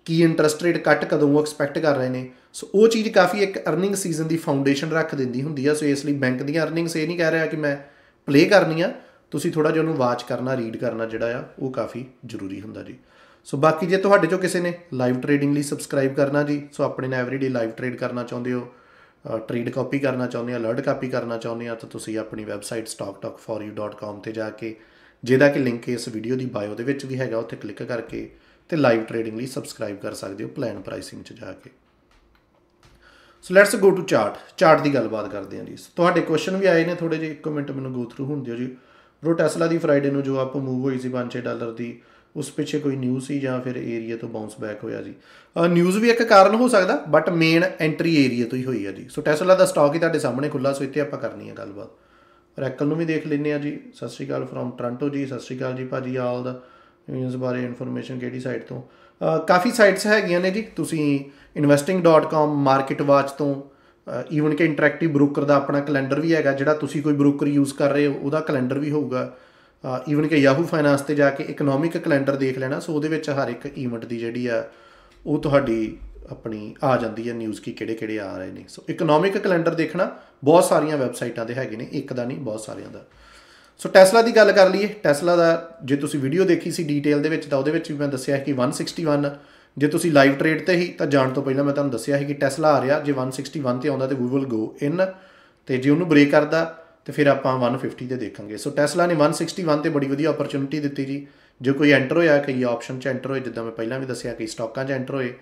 ਕੀ ਇੰਟਰਸਟ ਰੇਟ ਕੱਟ ਕਦੋਂ ਉਹ ਐਕਸਪੈਕਟ ਕਰ ਰਹੇ ਨੇ ਸੋ ਉਹ ਚੀਜ਼ ਕਾਫੀ ਇੱਕ ਅਰਨਿੰਗ ਸੀਜ਼ਨ ਦੀ ਫਾਊਂਡੇਸ਼ਨ ਰੱਖ ਦਿੰਦੀ ਹੁੰਦੀ ਆ ਸੋ ਇਸ ਲਈ ਬੈਂਕ ਦੀਆਂ ਅਰਨਿੰਗਸ ਇਹ ਨਹੀਂ ਕਹਿ ਰਿਹਾ ਕਿ ਮੈਂ ਪਲੇ ਕਰਨੀ ਆ ਤੁਸੀਂ ਥੋੜਾ ਜਿਹਾ ਉਹਨੂੰ ਵਾਚ ਕਰਨਾ ਰੀਡ ਕਰਨਾ ਜਿਹੜਾ ਆ ਉਹ ਕਾਫੀ ਜ਼ਰੂਰੀ ਹੁੰਦਾ ਜੀ ਸੋ ਬਾਕੀ ਜੇ ਤੁਹਾਡੇ ਚੋਂ ਕਿਸੇ ਨੇ ਲਾਈਵ ਟਰੇਡਿੰਗ ਲਈ ਸਬਸਕ੍ਰਾਈਬ ਕਰਨਾ ਜੀ ਸੋ ਆਪਣੇ ਨਾਲ ਐਵਰੀਡੇ ਲਾਈਵ ਟਰੇਡ ਕਰਨਾ ਚਾਹੁੰਦੇ ਹੋ ਟ੍ਰੇਡ ਕਾਪੀ ਕਰਨਾ ਚਾਹੁੰਦੇ ਆ ਅਲਰਟ ਕਾਪੀ ਕਰਨਾ ਚਾਹੁੰਦੇ ਆ ਤਾਂ ਤੁਸੀਂ ਆਪਣੀ ਵੈਬਸਾਈਟ stocktalkforyou.com ਤੇ ਜਾ ਕੇ ਜਿਹਦਾ ਕਿ ਲਿੰਕ ਇਸ ਵੀਡੀਓ ਦੀ ਬਾਇਓ ਦੇ ਵਿੱਚ ਵੀ ਹੈਗਾ ਉੱਥੇ ਕਲਿੱਕ ਕਰਕੇ ਤੇ ਲਾਈਵ ਟ੍ਰੇਡਿੰਗ ਲਈ ਸਬਸਕ੍ਰਾਈਬ ਕਰ ਸਕਦੇ ਹੋ ਪਲਾਨ ਪ੍ਰਾਈਸਿੰਗ 'ਚ ਜਾ ਕੇ so let's go to chart chart ਦੀ ਗੱਲਬਾਤ ਕਰਦੇ ਹਾਂ ਜੀ ਸੋ ਤੁਹਾਡੇ ਕੁਐਸਚਨ ਵੀ ਆਏ ਨੇ ਥੋੜੇ ਜਿਹਾ ਇੱਕ ਮਿੰਟ ਮੈਨੂੰ ਗੋ ਥਰੂ ਹੋਣ ਦਿਓ ਜੀ ਬ్రో ਟੈਸਲਾ ਦੀ ਫਰਾਈਡੇ ਨੂੰ ਜੋ ਆਪ ਮੂਵ ਹੋਈ ਸੀ 5-6 ਡਾਲਰ ਦੀ ਉਸ ਪਿੱਛੇ ਕੋਈ ਨਿਊਜ਼ ਸੀ ਜਾਂ ਫਿਰ ਏਰੀਆ ਤੋਂ ਬਾਉਂਸ ਬੈਕ ਹੋਇਆ ਜੀ ਨਿਊਜ਼ ਵੀ ਇੱਕ ਕਾਰਨ ਹੋ ਸਕਦਾ ਬਟ ਮੇਨ ਐਂਟਰੀ ਏਰੀਆ ਤੋਂ ਹੀ ਹੋਈ ਆ ਜੀ ਸੋ ਟੈਸਲਾ ਦਾ ਸਟਾਕ ਹੀ ਤੁਹਾਡੇ ਸਾਹਮਣੇ ਖੁੱਲਾ ਸੋ ਇੱਥੇ ਆਪਾਂ ਕਰਨੀ ਹੈ ਗੱਲਬਾਤ ਰੈਕਲ ਨੂੰ ਵੀ ਦੇਖ ਲੈਨੇ ਆ ਜੀ ਸਤਿ ਸ਼੍ਰੀ ਅਕਾਲ ਫਰੋਮ ਟ੍ਰਾਂਟੋ ਜੀ ਸਤਿ ਸ਼੍ਰੀ ਅਕਾਲ ਜੀ ਭਾਜੀ ਆਲ ਦਾ ਨਿਊਜ਼ ਬਾਰੇ ਇਨਫੋਰਮੇਸ਼ਨ ਕਿਹੜੀ ਸਾਈਟ ਤੋਂ ਕਾਫੀ ਸਾਈਟਸ ਹੈਗੀਆਂ ਨੇ ਜੀ ਤੁਸੀਂ investing.com ਮਾਰਕੀਟ ਵਾਚ ਤੋਂ ਈਵਨ ਕਿ ਇੰਟਰੈਕਟਿਵ ਬ੍ਰੋਕਰ ਦਾ ਆਪਣਾ ਕੈਲੰਡਰ ਵੀ ਹੈਗਾ ਜਿਹੜਾ ਤੁਸੀਂ ਕੋਈ ਬ੍ਰੋਕਰ ਯੂਜ਼ ਕਰ ਰਹੇ ਹੋ ਉਹਦਾ ਕੈਲੰਡਰ ਵੀ ਹੋਊਗਾ ਈਵਨ ਕਿ Yahoo Finance ਤੇ ਜਾ ਕੇ ਇਕਨੋਮਿਕ ਕੈਲੰਡਰ ਦੇਖ ਲੈਣਾ ਸੋ ਉਹਦੇ ਵਿੱਚ ਹਰ ਇੱਕ ਈਵੈਂਟ ਦੀ ਜਿਹੜੀ ਆ ਉਹ ਤੁਹਾਡੀ ਆਪਣੀ ਆ ਜਾਂਦੀ ਹੈ ਨਿਊਜ਼ ਕੀ ਕਿਹੜੇ ਕਿਹੜੇ ਆ ਰਹੇ ਨੇ ਸੋ ਇਕਨੋਮਿਕ ਕੈਲੰਡਰ ਦੇਖਣਾ ਬਹੁਤ ਸਾਰੀਆਂ ਵੈਬਸਾਈਟਾਂ ਦੇ ਹੈਗੇ ਨੇ ਇੱਕ ਦਾ ਨਹੀਂ ਬਹੁਤ ਸਾਰਿਆਂ ਦਾ ਸੋ ਟੈਸਲਾ ਦੀ ਗੱਲ ਕਰ ਲਈਏ ਟੈਸਲਾ ਦਾ ਜੇ ਤੁਸੀਂ ਵੀਡੀਓ ਦੇਖੀ ਸੀ ਡੀਟੇਲ ਦੇ ਵਿੱਚ ਤਾਂ ਉਹਦੇ ਵਿੱਚ ਵੀ ਮੈਂ ਦੱਸਿਆ ਕਿ 161 ਜੇ ਤੁਸੀਂ ਲਾਈਵ ਟ੍ਰੇਡ ਤੇ ਹੀ ਤਾਂ ਜਾਣ ਤੋਂ ਪਹਿਲਾਂ ਮੈਂ ਤੁਹਾਨੂੰ ਦੱਸਿਆ ਹੈ ਕਿ ਟੈਸਲਾ ਆ ਰਿਹਾ ਜੇ 161 ਤੇ ਆਉਂਦਾ ਤੇ ਵੀ ਵਿਲ ਗੋ ਇਨ ਤੇ ਜੇ ਉਹਨੂੰ ਬ੍ਰੇਕ ਕਰਦਾ ਤੇ ਫਿਰ ਆਪਾਂ 150 ਤੇ ਦੇਖਾਂਗੇ ਸੋ ਟੈਸਲਾ ਨੇ 161 ਤੇ ਬੜੀ ਵਧੀਆ ਓਪਰਚ्युनिटी ਦਿੱਤੀ ਜੀ ਜੇ ਕੋਈ ਐਂਟਰ ਹੋਇਆ ਕਈ ਆਪਸ਼ਨ ਚ ਐਂਟਰ ਹੋਏ ਜਿੱਦਾਂ ਮੈਂ ਪਹਿਲਾਂ ਵੀ ਦੱਸਿਆ ਕਈ ਸਟਾਕਾਂ ਚ ਐਂਟਰ ਹੋਏ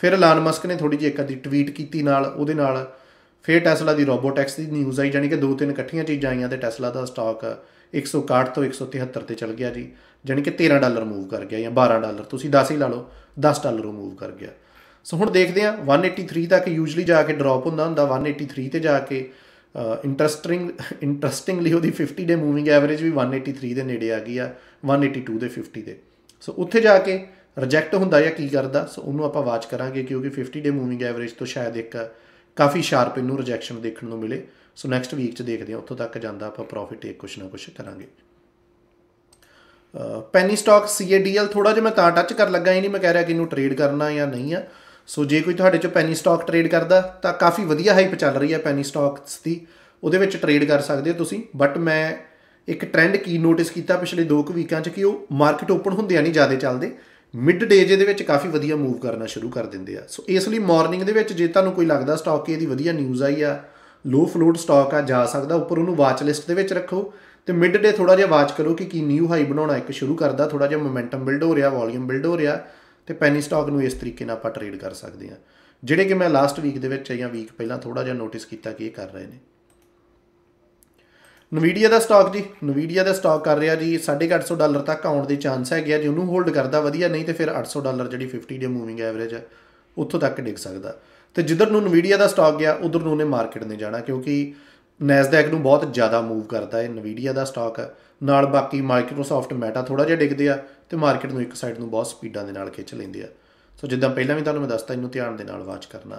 ਫਿਰ ਐਲਾਨ ਮਸਕ ਨੇ ਥੋੜੀ ਜਿਹੀ ਇੱਕ ਅੱਧੀ ਟਵੀਟ ਕੀਤੀ ਨਾਲ ਉਹਦੇ ਨਾਲ ਫਿਰ ਟੈਸਲਾ ਦੀ ਰੋਬੋਟੈਕਸ ਦੀ ਨਿਊਜ਼ ਆਈ ਜਾਨੀ ਕਿ ਦੋ ਤਿੰਨ ਇਕੱਠੀਆਂ ਚੀਜ਼ਾਂ ਆਈਆਂ ਤੇ ਟੈਸਲਾ ਦਾ ਸਟਾਕ 161 ਤੋਂ 173 ਤੇ ਚਲ ਗਿਆ ਜੀ ਜਾਨੀ ਕਿ 13 ਡਾਲਰ ਮੂਵ ਕਰ ਗਿਆ ਜਾਂ 12 ਡਾਲਰ ਤੁਸੀਂ 10 ਹੀ ਲਾ ਲਓ 10 ਡਾਲਰ ਮੂਵ ਕਰ ਗਿਆ ਸੋ ਹੁਣ ਦੇਖਦੇ ਆ 183 ਤੱਕ ਯੂਜੂਲੀ ਜਾ ਕੇ ਡ੍ਰੌਪ ਹੁੰਦਾ ਹੁੰਦਾ 183 ਤੇ ਜਾ ਕੇ ਇੰਟਰਸਟਿੰਗ ਇੰਟਰਸਟਿੰਗਲੀ ਉਹਦੀ 50 ਡੇ ਮੂਵਿੰਗ ਐਵਰੇਜ ਵੀ 183 ਦੇ ਨੇੜੇ ਆ ਗਈ ਆ 182 ਦੇ 50 ਦੇ ਸੋ ਉੱਥੇ ਜਾ ਕੇ ਰਿਜੈਕਟ ਹੁੰਦਾ ਜਾਂ ਕੀ ਕਰਦਾ ਸੋ ਉਹਨੂੰ ਆਪਾਂ ਵਾਚ ਕਰਾਂਗੇ ਕਿਉਂਕਿ 50 ਡੇ ਮੂਵਿੰਗ ਐਵਰੇਜ ਤੋਂ ਸ਼ਾਇਦ ਇੱਕ ਕਾਫੀ ਸ਼ਾਰਪ ਇਹਨੂੰ ਰਿਜੈਕਸ਼ਨ ਦੇਖਣ ਨੂੰ ਮਿਲੇ ਸੋ ਨੈਕਸਟ ਵੀਕ 'ਚ ਦੇਖਦੇ ਹਾਂ ਉੱਥੋਂ ਤੱਕ ਜਾਂਦਾ ਆਪਾਂ ਪ੍ਰੋਫਿਟ ਟੇਕ ਕੁਛ ਨਾ ਕੁਛ ਕਰਾਂਗੇ ਪੈਨੀ ਸਟਾਕ ਸੀਏਡੀਐਲ ਥੋੜਾ ਜਿਹਾ ਮੈਂ ਤਾਂ ਟੱਚ ਕਰ ਲੱਗਾ ਇਹ ਨਹੀਂ ਮੈਂ ਕਹਿ ਰਿਹਾ ਕਿ ਇਹਨੂੰ ਟ੍ਰੇਡ ਕਰਨਾ ਜਾਂ ਨਹੀਂ ਆ ਸੋ ਜੇ ਕੋਈ ਤੁਹਾਡੇ ਚੋਂ ਪੈਨੀ ਸਟਾਕ ਟ੍ਰੇਡ ਕਰਦਾ ਤਾਂ ਕਾਫੀ ਵਧੀਆ ਹਾਈਪ ਚੱਲ ਰਹੀ ਹੈ ਪੈਨੀ ਸਟਾਕਸ ਦੀ ਉਹਦੇ ਵਿੱਚ ਟ੍ਰੇਡ ਕਰ ਸਕਦੇ ਹੋ ਤੁਸੀਂ ਬਟ ਮੈਂ ਇੱਕ ਟ੍ਰੈਂਡ ਕੀ ਨੋਟਿਸ ਕੀਤਾ ਪਿਛਲੇ 2 ਕੁ ਵੀਕਾਂ 'ਚ ਕਿ ਉਹ ਮਾਰਕੀਟ ਓਪਨ ਹੁੰਦਿਆਂ ਨਹੀਂ ਜ਼ਿਆਦਾ ਚੱਲਦੇ ਮਿਡ ਡੇ ਜੇ ਦੇ ਵਿੱਚ ਕਾਫੀ ਵਧੀਆ ਮੂਵ ਕਰਨਾ ਸ਼ੁਰੂ ਕਰ ਦਿੰਦੇ ਆ ਸੋ ਇਸ ਲਈ ਮਾਰਨਿੰਗ ਦੇ ਵਿੱਚ ਜੇ ਤੁਹਾਨੂੰ ਕੋਈ ਲੱਗਦਾ ਸਟਾਕ ਇਹਦੀ ਵਧੀਆ ਨਿਊਜ਼ ਆਈ ਆ ਲੋ ਫਲੋਟ ਸਟਾਕ ਆ ਜਾ ਸਕਦਾ ਉੱਪਰ ਉਹਨੂੰ ਵਾਚ ਲਿਸਟ ਦੇ ਵਿੱਚ ਰੱਖੋ ਤੇ ਮਿਡ ਡੇ ਥੋੜਾ ਜਿਹਾ ਵਾਚ ਕਰੋ ਕਿ ਕੀ ਨਿਊ ਹਾਈ ਬਣਾਉਣਾ ਇੱਕ ਸ਼ੁਰੂ ਕਰਦਾ ਥੋੜਾ ਜਿਹਾ ਮੋਮੈਂਟਮ ਬਿਲਡ ਹੋ ਰਿਹਾ ਵੋਲਿਊਮ ਬਿਲਡ ਹੋ ਰਿਹਾ ਤੇ ਪੈਨੀ ਸਟਾਕ ਨੂੰ ਇਸ ਤਰੀਕੇ ਨਾਲ ਆਪਾਂ ਟ੍ਰੇਡ ਕਰ ਸਕਦੇ ਆ ਜਿਹੜੇ ਕਿ ਮੈਂ ਲਾਸਟ ਵੀਕ ਦੇ ਵਿੱਚ ਜਾਂ ਵੀਕ ਪਹਿਲਾਂ ਥੋੜਾ ਜਿਹਾ ਨੋਟਿਸ ਕੀਤਾ ਕਿ ਇਹ ਕਰ ਰਹੇ ਨੇ ਨਵੀਡੀਆ ਦਾ ਸਟਾਕ ਜੀ ਨਵੀਡੀਆ ਦਾ ਸਟਾਕ ਕਰ ਰਿਹਾ ਜੀ 850 ਡਾਲਰ ਤੱਕ ਆਉਣ ਦੇ ਚਾਂਸ ਹੈਗੇ ਆ ਜੇ ਉਹਨੂੰ ਹੋਲਡ ਕਰਦਾ ਵਧੀਆ ਨਹੀਂ ਤੇ ਫਿਰ 800 ਡਾਲਰ ਜਿਹੜੀ 50 ਡੇ ਮੂਵਿੰਗ ਐਵਰੇਜ ਹੈ ਉੱਥੋਂ ਤੱਕ ਡਿੱਗ ਸਕਦਾ ਤੇ ਜਿੱਧਰ ਨੂੰ ਨਵੀਡੀਆ ਦਾ ਸਟਾਕ ਗਿਆ ਉਧਰ ਨੂੰ ਉਹਨੇ ਮਾਰਕੀਟ ਨੇ ਜਾਣਾ ਕਿਉਂਕਿ ਨੈਸਡੈਕ ਨੂੰ ਬਹੁਤ ਜ਼ਿਆਦਾ ਮੂਵ ਕਰਦਾ ਹੈ ਨਵੀਡੀਆ ਦਾ ਸਟਾਕ ਨਾਲ ਬਾਕੀ ਮਾਈਕਰੋਸਾਫਟ ਮੈਟਾ ਥੋੜਾ ਜਿਹਾ ਡਿੱਗਦੇ ਆ ਤੇ ਮਾਰਕੀਟ ਨੂੰ ਇੱਕ ਸਾਈਡ ਨੂੰ ਬਹੁਤ ਸਪੀਡਾਂ ਦੇ ਨਾਲ ਖਿੱਚ ਲੈਂਦੇ ਆ ਸੋ ਜਿੱਦਾਂ ਪਹਿਲਾਂ ਵੀ ਤੁਹਾਨੂੰ ਮੈਂ ਦੱਸਤਾ ਇਹਨੂੰ ਧਿਆਨ ਦੇ ਨਾਲ ਵਾਚ ਕਰਨਾ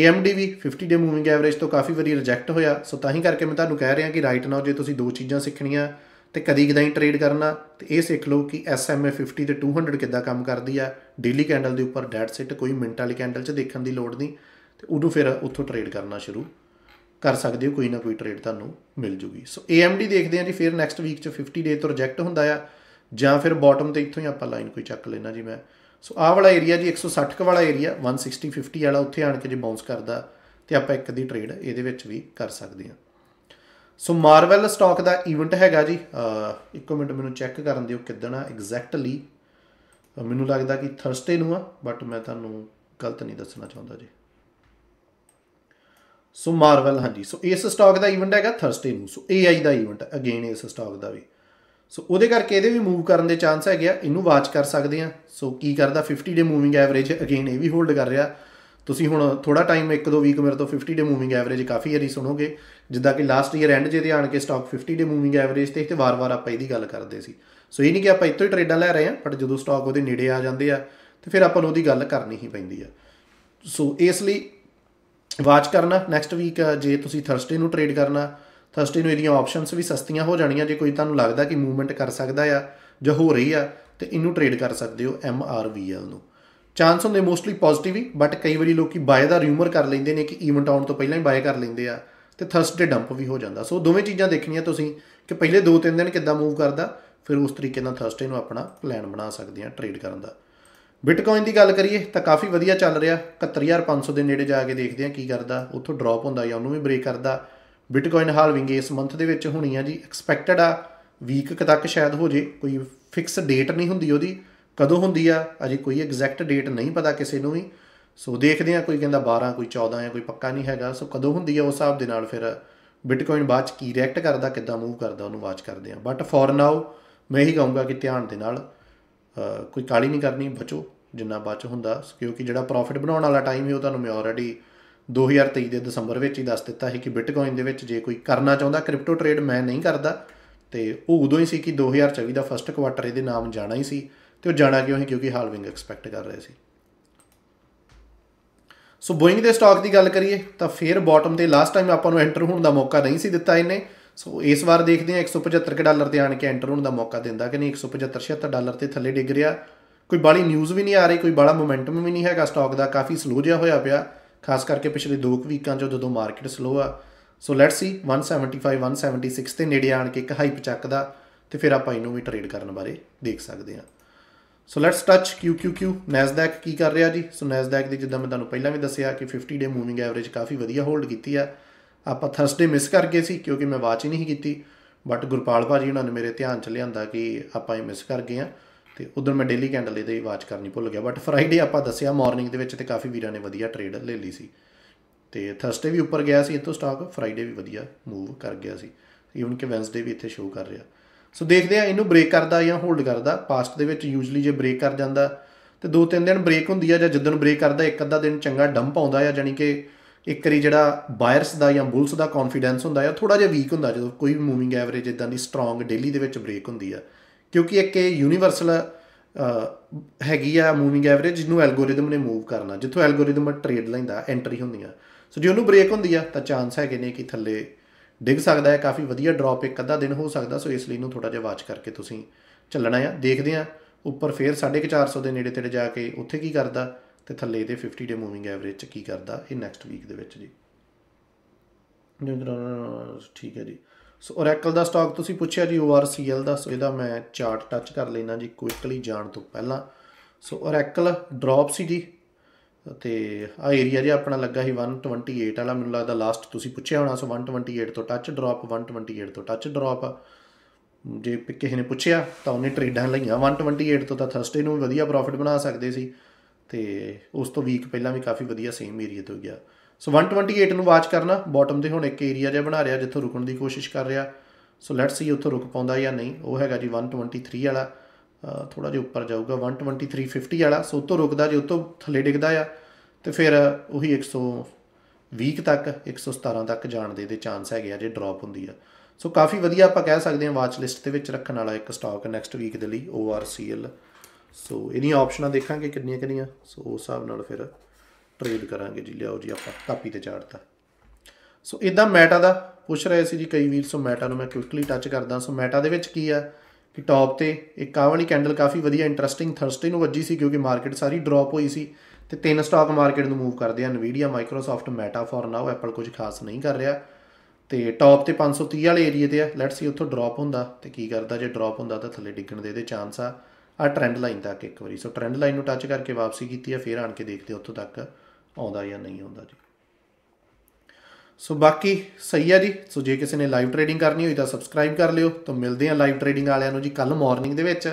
AMD ਵੀ 50 ਡੇ ਮੂਵਿੰਗ ਐਵਰੇਜ ਤੋਂ ਕਾਫੀ ਵਾਰੀ ਰਿਜੈਕਟ ਹੋਇਆ ਸੋ ਤਾਂ ਹੀ ਕਰਕੇ ਮੈਂ ਤੁਹਾਨੂੰ ਕਹਿ ਰਿਹਾ ਕਿ ਰਾਈਟ ਨਾਓ ਜੇ ਤੁਸੀਂ ਦੋ ਚੀਜ਼ਾਂ ਸਿੱਖਣੀਆਂ ਤੇ ਕਦੀ ਕਿਦਾਂ ਟ੍ਰੇਡ ਕਰਨਾ ਤੇ ਇਹ ਸਿੱਖ ਲਓ ਕਿ SMA 50 ਤੇ 200 ਕਿੱਦਾਂ ਕੰਮ ਕਰਦੀ ਆ ਡੇਲੀ ਕੈਂਡਲ ਦੇ ਉੱਪਰ ਡੈਟਸ ਇਟ ਕੋਈ ਮਿੰਟ ਵਾਲੀ ਕੈਂਡਲ 'ਚ ਦੇਖਣ ਦੀ ਲੋੜ ਨਹੀਂ ਤੇ ਉਦੋਂ ਫਿਰ ਉੱਥੋਂ ਟ੍ਰੇਡ ਕਰਨਾ ਸ਼ੁਰੂ ਕਰ ਸਕਦੇ ਹੋ ਕੋਈ ਨਾ ਕੋਈ ਟ੍ਰੇਡ ਤੁਹਾਨੂੰ ਮਿਲ ਜੂਗੀ ਸੋ AMD ਦੇਖਦੇ ਆ ਜੀ ਫਿਰ ਨੈਕਸਟ ਵੀਕ 'ਚ 50 ਡੇ ਤੋਂ ਰਿਜੈਕਟ ਹੁੰਦਾ ਆ ਜਾਂ ਫਿਰ ਬਾਟਮ ਤੇ ਇੱਥੋਂ ਹੀ ਆਪਾਂ ਲਾਈਨ ਕੋਈ ਚੱਕ ਲੈਣਾ ਜੀ ਮੈਂ ਸੋ ਆਹ ਵਾਲਾ ਏਰੀਆ ਜੀ 160 ਕ ਵਾਲਾ ਏਰੀਆ 160 50 ਵਾਲਾ ਉੱਥੇ ਆਣ ਕੇ ਜੇ ਬਾਉਂਸ ਕਰਦਾ ਤੇ ਆਪਾਂ ਇੱਕ ਦੀ ਟ੍ਰੇਡ ਇਹਦੇ ਵਿੱਚ ਵੀ ਕਰ ਸਕਦੇ ਆਂ ਸੋ ਮਾਰਵਲ ਸਟਾਕ ਦਾ ਇਵੈਂਟ ਹੈਗਾ ਜੀ ਇੱਕੋ ਮਿੰਟ ਮੈਨੂੰ ਚੈੱਕ ਕਰਨ ਦਿਓ ਕਿਦਣ ਆ ਐਗਜ਼ੈਕਟਲੀ ਮੈਨੂੰ ਲੱਗਦਾ ਕਿ ਥਰਸਡੇ ਨੂੰ ਆ ਬਟ ਮੈਂ ਤੁਹਾਨੂੰ ਗਲਤ ਨਹੀਂ ਦੱਸਣਾ ਚਾਹੁੰਦਾ ਜੀ ਸੋ ਮਾਰਵਲ ਹਾਂਜੀ ਸੋ ਇਸ ਸਟਾਕ ਦਾ ਇਵੈਂਟ ਹੈਗਾ ਥਰਸਡੇ ਨੂੰ ਸੋ ਏਆਈ ਦਾ ਇਵੈਂਟ ਅਗੇਨ ਇਸ ਸਟਾਕ ਦਾ ਵੀ ਸੋ ਉਹਦੇ ਕਰਕੇ ਇਹਦੇ ਵੀ ਮੂਵ ਕਰਨ ਦੇ ਚਾਂਸ ਹੈਗੇ ਆ ਇਹਨੂੰ ਵਾਚ ਕਰ ਸਕਦੇ ਆ ਸੋ ਕੀ ਕਰਦਾ 50 ਡੇ ਮੂਵਿੰਗ ਐਵਰੇਜ ਅਗੇਨ ਇਹ ਵੀ ਹੋਲਡ ਕਰ ਰਿਹਾ ਤੁਸੀਂ ਹੁਣ ਥੋੜਾ ਟਾਈਮ ਇੱਕ ਦੋ ਵੀਕ ਮੇਰੇ ਤੋਂ 50 ਡੇ ਮੂਵਿੰਗ ਐਵਰੇਜ ਕਾਫੀ ਯਾਰੀ ਸੁਣੋਗੇ ਜਿੱਦਾਂ ਕਿ ਲਾਸਟ ਈਅਰ ਐਂਡ ਜੇ ਦੇ ਆਣ ਕੇ ਸਟਾਕ 50 ਡੇ ਮੂਵਿੰਗ ਐਵਰੇਜ ਤੇ ਇੱਥੇ ਵਾਰ-ਵਾਰ ਆਪਾਂ ਇਹਦੀ ਗੱਲ ਕਰਦੇ ਸੀ ਸੋ ਇਹ ਨਹੀਂ ਕਿ ਆਪਾਂ ਇੱਥੋਂ ਹੀ ਟ੍ਰੇਡਾਂ ਲੈ ਰਹੇ ਹਾਂ ਬਟ ਜਦੋਂ ਸਟਾਕ ਉਹਦੇ ਨੇੜੇ ਆ ਜਾਂਦੇ ਆ ਤੇ ਫਿਰ ਆਪਾਂ ਨੂੰ ਉਹਦੀ ਗੱਲ ਕਰਨੀ ਹੀ ਪੈਂਦੀ ਆ ਸੋ ਇਸ ਲਈ ਵਾਚ ਕਰਨਾ ਨੈਕਸਟ ਵੀਕ ਜੇ ਤੁਸੀਂ ਥਰਸਡੇ ਨੂੰ ਟ੍ਰੇਡ ਕਰਨਾ ਥਰਸਡੇ ਨੂੰ ਇਹਦੀਆਂ ਆਪਸ਼ਨਸ ਵੀ ਸਸਤੀਆਂ ਹੋ ਜਾਣੀਆਂ ਜੇ ਕੋਈ ਤੁਹਾਨੂੰ ਲੱਗਦਾ ਕਿ ਮੂਵਮੈਂਟ ਕਰ ਸਕਦਾ ਆ ਜਾਂ ਹੋ ਰਹੀ ਆ ਤੇ ਇਹਨੂੰ ਟ੍ਰੇਡ ਕਰ ਸਕਦੇ ਹੋ ਐਮ ਆਰ ਵੀ ਐਲ ਨੂੰ ਚਾਂਸ ਹੁੰਦੇ ਮੋਸਟਲੀ ਪੋਜ਼ਿਟਿਵ ਹੀ ਬਟ ਕਈ ਵਾਰੀ ਲੋਕੀ ਬਾਏ ਦਾ ਰਿਊਮਰ ਕਰ ਲੈਂਦੇ ਨੇ ਕਿ ਈਵੈਂਟ ਆਉਣ ਤੋਂ ਪਹਿਲਾਂ ਹੀ ਬਾਏ ਕਰ ਲੈਂਦੇ ਆ ਤੇ ਥਰਸਡੇ ਡੰਪ ਵੀ ਹੋ ਜਾਂਦਾ ਸੋ ਦੋਵੇਂ ਚੀਜ਼ਾਂ ਦੇਖਣੀਆਂ ਤੁਸੀਂ ਕਿ ਪਹਿਲੇ 2-3 ਦਿਨ ਕਿੱਦਾਂ ਮੂਵ ਕਰਦਾ ਫਿਰ ਉਸ ਤਰੀਕੇ ਨਾਲ ਥਰਸਡੇ ਨੂੰ ਆਪਣਾ ਪਲਾਨ ਬਣਾ ਸਕਦੇ ਆ ਟ੍ਰੇਡ ਕਰਨ ਦਾ ਬਿਟਕੋਇਨ ਦੀ ਗੱਲ ਕਰੀਏ ਤਾਂ ਕਾਫੀ ਵਧੀਆ ਚੱਲ ਰਿਹਾ 71500 ਦੇ ਨੇੜੇ ਜਾ ਕੇ ਦੇਖਦੇ ਆ ਕੀ ਕਰਦਾ ਉੱਥੋਂ ਡ੍ਰੌਪ ਹੁੰਦਾ ਜਾਂ ਉਹਨੂੰ ਵੀ ਬ੍ਰੇਕ ਕਰਦਾ ਬਿਟਕੋਇਨ ਹਾਲਵਿੰਗ ਇਸ ਮੰਥ ਦੇ ਵਿੱਚ ਹੋਣੀ ਆ ਜੀ ਐਕਸਪੈਕਟਡ ਆ ਵੀਕ ਤੱਕ ਸ਼ਾਇਦ ਹੋ ਜੇ ਕੋਈ ਫਿਕਸ ਡੇਟ ਨਹੀਂ ਹੁੰਦੀ ਉਹਦੀ ਕਦੋਂ ਹੁੰਦੀ ਆ ਅਜੇ ਕੋਈ ਐਗਜ਼ੈਕਟ ਡੇਟ ਨਹੀਂ ਪਤਾ ਕਿਸੇ ਨੂੰ ਵੀ ਸੋ ਦੇਖਦੇ ਆ ਕੋਈ ਕਹਿੰਦਾ 12 ਕੋਈ 14 ਆ ਕੋਈ ਪੱਕਾ ਨਹੀਂ ਹੈਗਾ ਸੋ ਕਦੋਂ ਹੁੰਦੀ ਆ ਉਸ ਹਿਸਾਬ ਦੇ ਨਾਲ ਫਿਰ ਬਿਟਕੋਇਨ ਬਾਅਦ ਚ ਕੀ ਰਿਐਕਟ ਕਰਦਾ ਕਿੱਦਾਂ ਮੂਵ ਕਰਦਾ ਉਹਨੂੰ ਵਾਚ ਕਰਦੇ ਆ ਬਟ ਫੋਰ ਨਾਓ ਮੈਂ ਇਹੀ ਕਹੂੰਗਾ ਕਿ ਧਿਆਨ ਦੇ ਨਾਲ ਕੋਈ ਕਾਲੀ ਨਹੀਂ ਕਰਨੀ ਬਚੋ ਜਿੰਨਾ ਬਚ ਹੁੰਦਾ ਕਿਉਂਕਿ ਜਿਹੜਾ ਪ੍ਰੋਫਿਟ ਬਣਾਉਣ ਵਾਲਾ ਟਾਈਮ ਹੈ ਉਹ ਤੁਹਾਨੂੰ ਮੈਂ ਆਲਰੇਡੀ 2023 ਦੇ ਦਸੰਬਰ ਵਿੱਚ ਹੀ ਦੱਸ ਦਿੱਤਾ ਸੀ ਕਿ ਬਿਟਕੋਇਨ ਦੇ ਵਿੱਚ ਜੇ ਕੋਈ ਕਰਨਾ ਚਾਹੁੰਦਾ ਕ੍ਰਿਪਟੋ ਟ੍ਰੇਡ ਮੈਂ ਨਹੀਂ ਕਰਦਾ ਤੇ ਉਹ ਉਦੋਂ ਹੀ ਸੀ ਕਿ 2024 ਦਾ ਫਸਟ ਕੁਆਟਰ ਇਹਦੇ ਨਾਮ ਜਾਣਾ ਹੀ ਸੀ ਤੇ ਉਹ ਜਾਣਾ ਕਿਉਂ ਸੀ ਕਿਉਂਕਿ ਹਾਲਵਿੰਗ ਐਕਸਪੈਕਟ ਕਰ ਰਹੇ ਸੀ ਸੋ ਬੋਇੰਗ ਦੇ ਸਟਾਕ ਦੀ ਗੱਲ ਕਰੀਏ ਤਾਂ ਫੇਰ ਬਾਟਮ ਤੇ ਲਾਸਟ ਟਾਈਮ ਆਪਾਂ ਨੂੰ ਐਂਟਰ ਹੋਣ ਦਾ ਮੌਕਾ ਨਹੀਂ ਸੀ ਦਿੱਤਾ ਇਹਨੇ ਸੋ ਇਸ ਵਾਰ ਦੇਖਦੇ ਹਾਂ 175 ਕੇ ਡਾਲਰ ਤੇ ਆਣ ਕੇ ਐਂਟਰ ਹੋਣ ਦਾ ਮੌਕਾ ਦਿੰਦਾ ਕਿ ਨਹੀਂ 175 76 ਡਾਲਰ ਤੇ ਥੱਲੇ ਡਿੱਗ ਰਿਹਾ ਕੋਈ ਬਾਲੀ ਨਿਊਜ਼ ਵੀ ਨਹੀਂ ਆ ਰਹੀ ਕੋਈ ਬੜਾ ਮੋਮੈਂਟਮ ਵੀ ਨਹੀਂ ਹੈਗਾ ਸਟਾਕ ਦਾ ਕਾਫੀ ਸਲੋ ਜਿਹਾ ਹੋਇਆ ਪਿਆ ਖਾਸ ਕਰਕੇ ਪਿਛਲੇ 2 ਵੀਕਾਂ ਚੋਂ ਜਦੋਂ ਮਾਰਕੀਟ ਸਲੋ ਆ ਸੋ ਲੈਟਸ ਸੀ 175 176 ਤੇ ਨੇੜੇ ਆਣ ਕੇ ਇੱਕ ਹਾਈਪ ਚੱਕਦਾ ਤੇ ਫਿਰ ਆਪਾਂ ਇਹਨੂੰ ਵੀ ਟ੍ਰੇਡ ਕਰਨ ਬਾਰੇ ਦੇਖ ਸਕਦੇ ਹਾਂ so let's touch QQQ Nasdaq ਕੀ ਕਰ ਰਿਹਾ ਜੀ ਸੋ ਨੈਸਡੈਕ ਦੀ ਜਿੱਦਾਂ ਮੈਂ ਤੁਹਾਨੂੰ ਪਹਿਲਾਂ ਵੀ ਦੱਸਿਆ ਕਿ 50 ਡੇ ਮੂਵਿੰਗ ਐਵਰੇਜ ਕਾਫੀ ਵਧੀਆ ਹੋਲਡ ਕੀਤੀ ਆ ਆਪਾਂ ਥਰਸਡੇ ਮਿਸ ਕਰ ਗਏ ਸੀ ਕਿਉਂਕਿ ਮੈਂ ਵਾਚ ਹੀ ਨਹੀਂ ਕੀਤੀ ਬਟ ਗੁਰਪਾਲ ਭਾਜੀ ਉਹਨਾਂ ਨੇ ਮੇਰੇ ਧਿਆਨ ਚ ਲਿਆਂਦਾ ਕਿ ਆਪਾਂ ਇਹ ਮਿਸ ਕਰ ਗਏ ਆ ਤੇ ਉਦੋਂ ਮੈਂ ਡੇਲੀ ਕੈਂਡਲ ਇਹਦੇ ਵਾਚ ਕਰਨੀ ਭੁੱਲ ਗਿਆ ਬਟ ਫਰਾਈਡੇ ਆਪਾਂ ਦੱਸਿਆ ਮਾਰਨਿੰਗ ਦੇ ਵਿੱਚ ਤੇ ਕਾਫੀ ਵੀਰਾਂ ਨੇ ਵਧੀਆ ਟ੍ਰੇਡ ਲੈ ਲਈ ਸੀ ਤੇ ਥਰਸਡੇ ਵੀ ਉੱਪਰ ਗਿਆ ਸੀ ਇਤੋਂ ਸਟਾਕ ਫਰਾਈਡੇ ਵੀ ਵਧੀਆ ਮੂਵ ਕਰ ਗਿਆ ਸੀ ਇਵਨ ਕਿ ਵੈਨਸਡੇ ਵੀ ਇੱਥੇ ਸ਼ੋ ਕਰ ਰਿਹਾ ਸੋ ਦੇਖਦੇ ਆ ਇਹਨੂੰ ਬ੍ਰੇਕ ਕਰਦਾ ਜਾਂ ਹੋਲਡ ਕਰਦਾ ਪਾਸਟ ਦੇ ਵਿੱਚ ਯੂਜੂਲੀ ਜੇ ਬ੍ਰੇਕ ਕਰ ਜਾਂਦਾ ਤੇ ਦੋ ਤਿੰਨ ਦਿਨ ਬ੍ਰੇਕ ਹੁੰਦੀ ਆ ਜਾਂ ਜਿੱਦਣ ਬ੍ਰੇਕ ਕਰਦਾ ਇੱਕ ਅੱਧਾ ਦਿਨ ਚੰਗਾ ਡੰਪ ਆਉਂਦਾ ਆ ਜਾਨੀ ਕਿ ਇੱਕ ਵਾਰੀ ਜਿਹੜਾ ਬਾਇਰਸ ਦਾ ਜਾਂ ਬੁਲਸ ਦਾ ਕੌਨਫੀਡੈਂਸ ਹੁੰਦਾ ਆ ਥੋੜਾ ਜਿਹਾ ਵੀਕ ਹੁੰਦਾ ਜਦੋਂ ਕੋਈ ਵੀ ਮੂਵਿੰਗ ਐਵਰੇਜ ਇਦਾਂ ਦੀ ਸਟਰੋਂਗ ਡੇਲੀ ਦੇ ਵਿੱਚ ਬ੍ਰੇਕ ਹੁੰਦੀ ਆ ਕਿਉਂਕਿ ਇੱਕ ਇਹ ਯੂਨੀਵਰਸਲ ਹੈਗੀ ਆ ਮੂਵਿੰਗ ਐਵਰੇਜ ਜਿਹਨੂੰ ਐਲਗੋਰਿਦਮ ਨੇ ਮੂਵ ਕਰਨਾ ਜਿੱਥੋਂ ਐਲਗੋਰਿਦਮ ਟ੍ਰੇਡ ਲੈਂਦਾ ਐਂਟਰੀ ਹੁੰਦੀਆਂ ਸੋ ਜੇ ਉਹਨੂੰ ਬ੍ਰੇਕ ਹੁੰਦੀ ਆ ਤਾਂ ਚਾਂਸ ਹੈਗੇ ਨੇ ਕਿ ਥੱਲੇ ਡਿੱਗ ਸਕਦਾ ਹੈ ਕਾਫੀ ਵਧੀਆ ਡ੍ਰੌਪ ਇੱਕ ਅੱਧਾ ਦਿਨ ਹੋ ਸਕਦਾ ਸੋ ਇਸ ਲਈ ਨੂੰ ਥੋੜਾ ਜਿਹਾ ਵਾਚ ਕਰਕੇ ਤੁਸੀਂ ਚੱਲਣਾ ਆ ਦੇਖਦੇ ਆ ਉੱਪਰ ਫੇਰ 450 ਦੇ ਨੇੜੇ ਤੇੜੇ ਜਾ ਕੇ ਉੱਥੇ ਕੀ ਕਰਦਾ ਤੇ ਥੱਲੇ ਦੇ 50 ਡੇ ਮੂਵਿੰਗ ਐਵਰੇਜ ਚ ਕੀ ਕਰਦਾ ਇਹ ਨੈਕਸਟ ਵੀਕ ਦੇ ਵਿੱਚ ਜੀ ਠੀਕ ਹੈ ਜੀ ਸੋ Oracle ਦਾ ਸਟਾਕ ਤੁਸੀਂ ਪੁੱਛਿਆ ਜੀ ORCL ਦਾ ਸੋ ਇਹਦਾ ਮੈਂ ਚਾਰਟ ਟੱਚ ਕਰ ਲੈਣਾ ਜੀ ਕੁਇਕਲੀ ਜਾਣ ਤੋਂ ਪਹਿਲਾਂ ਸੋ Oracle ਡ੍ਰੌਪ ਸੀ ਜੀ ਤੇ ਆ ਏਰੀਆ ਜੇ ਆਪਣਾ ਲੱਗਾ ਸੀ 128 ਵਾਲਾ ਮੈਨੂੰ ਲੱਗਦਾ ਲਾਸਟ ਤੁਸੀਂ ਪੁੱਛਿਆ ਹੋਣਾ ਸੋ 128 ਤੋਂ ਟੱਚ ਡ੍ਰੌਪ 128 ਤੋਂ ਟੱਚ ਡ੍ਰੌਪ ਜੇ ਕਿਸੇ ਨੇ ਪੁੱਛਿਆ ਤਾਂ ਉਹਨੇ ਟ੍ਰੇਡਾਂ ਲਈਆਂ 128 ਤੋਂ ਤਾਂ ਥਰਸਡੇ ਨੂੰ ਵਧੀਆ ਪ੍ਰੋਫਿਟ ਬਣਾ ਸਕਦੇ ਸੀ ਤੇ ਉਸ ਤੋਂ ਵੀਕ ਪਹਿਲਾਂ ਵੀ ਕਾਫੀ ਵਧੀਆ ਸੇਮ ਏਰੀਆ ਤੋਂ ਗਿਆ ਸੋ 128 ਨੂੰ ਵਾਚ ਕਰਨਾ ਬਾਟਮ ਤੇ ਹੁਣ ਇੱਕ ਏਰੀਆ ਜਿਹਾ ਬਣਾ ਰਿਹਾ ਜਿੱਥੋਂ ਰੁਕਣ ਦੀ ਕੋਸ਼ਿਸ਼ ਕਰ ਰਿਹਾ ਸੋ ਲੈਟਸ ਸੀ ਉੱਥੋਂ ਰੁਕ ਪਾਉਂਦਾ ਜਾਂ ਨਹੀਂ ਉਹ ਹੈਗਾ ਜੀ 123 ਵਾਲਾ ਥੋੜਾ ਜਿਹਾ ਉੱਪਰ ਜਾਊਗਾ 12350 ਵਾਲਾ ਸੋ ਉਤੋਂ ਰੁਕਦਾ ਜੇ ਉਤੋਂ ਥੱਲੇ ਡਿੱਗਦਾ ਆ ਤੇ ਫਿਰ ਉਹੀ 120 ਤੱਕ 117 ਤੱਕ ਜਾਣ ਦੇ ਦੇ ਚਾਂਸ ਹੈਗੇ ਆ ਜੇ ਡ੍ਰੌਪ ਹੁੰਦੀ ਆ ਸੋ ਕਾਫੀ ਵਧੀਆ ਆਪਾਂ ਕਹਿ ਸਕਦੇ ਹਾਂ ਵਾਚ ਲਿਸਟ ਦੇ ਵਿੱਚ ਰੱਖਣ ਵਾਲਾ ਇੱਕ ਸਟਾਕ ਨੈਕਸਟ ਵੀਕ ਦੇ ਲਈ ORCL ਸੋ ਇਹਦੀਆਂ ਆਪਸ਼ਨਾਂ ਦੇਖਾਂਗੇ ਕਿੰਨੀਆਂ ਕਿੰਨੀਆਂ ਸੋ ਉਸ ਹਿਸਾਬ ਨਾਲ ਫਿਰ ਟ੍ਰੇਡ ਕਰਾਂਗੇ ਜੀ ਲਿਆਓ ਜੀ ਆਪਾਂ ਕਾਪੀ ਤੇ ਚਾੜਤਾ ਸੋ ਇਦਾਂ ਮੈਟਾ ਦਾ ਪੁੱਛ ਰਹੇ ਸੀ ਜੀ ਕਈ ਵੀਰ ਸੋ ਮੈਟਾ ਨੂੰ ਮੈਂ ਕੁਇਕਲੀ ਟੱਚ ਕਰਦਾ ਸੋ ਮੈਟਾ ਦੇ ਵਿੱਚ ਕੀ ਆ ਕਿ ਟੌਪ ਤੇ ਇੱਕ ਆ ਵਾਲੀ ਕੈਂਡਲ ਕਾਫੀ ਵਧੀਆ ਇੰਟਰਸਟਿੰਗ ਥਰਸਡੇ ਨੂੰ ਵੱਜੀ ਸੀ ਕਿਉਂਕਿ ਮਾਰਕੀਟ ਸਾਰੀ ਡ੍ਰੌਪ ਹੋਈ ਸੀ ਤੇ ਤਿੰਨ ਸਟਾਕ ਮਾਰਕੀਟ ਨੂੰ ਮੂਵ ਕਰਦੇ ਆ Nvidia Microsoft Meta for now Apple ਕੁਝ ਖਾਸ ਨਹੀਂ ਕਰ ਰਿਹਾ ਤੇ ਟੌਪ ਤੇ 530 ਵਾਲੇ ਏਰੀਆ ਤੇ ਆ ਲੈਟਸ ਸੀ ਉੱਥੋਂ ਡ੍ਰੌਪ ਹੁੰਦਾ ਤੇ ਕੀ ਕਰਦਾ ਜੇ ਡ੍ਰੌਪ ਹੁੰਦਾ ਤਾਂ ਥੱਲੇ ਡਿੱਗਣ ਦੇ ਇਹਦੇ ਚਾਂਸ ਆ ਆ ਟ੍ਰੈਂਡ ਲਾਈਨ ਤੱਕ ਇੱਕ ਵਾਰੀ ਸੋ ਟ੍ਰੈਂਡ ਲਾਈਨ ਨੂੰ ਟੱਚ ਕਰਕੇ ਵਾਪਸੀ ਕੀਤੀ ਆ ਫੇਰ ਆਣ ਕੇ ਦੇਖਦੇ ਉੱਥੋਂ ਤੱਕ ਆਉਂਦਾ ਜਾਂ ਨਹੀਂ ਆਉਂਦਾ ਜੀ ਸੋ ਬਾਕੀ ਸਹੀ ਆ ਜੀ ਸੋ ਜੇ ਕਿਸੇ ਨੇ ਲਾਈਵ ਟ੍ਰੇਡਿੰਗ ਕਰਨੀ ਹੋਈ ਤਾਂ ਸਬਸਕ੍ਰਾਈਬ ਕਰ ਲਿਓ ਤਾਂ ਮਿਲਦੇ ਆ ਲਾਈਵ ਟ੍ਰੇਡਿੰਗ ਵਾਲਿਆਂ ਨੂੰ ਜੀ ਕੱਲ ਮਾਰਨਿੰਗ ਦੇ ਵਿੱਚ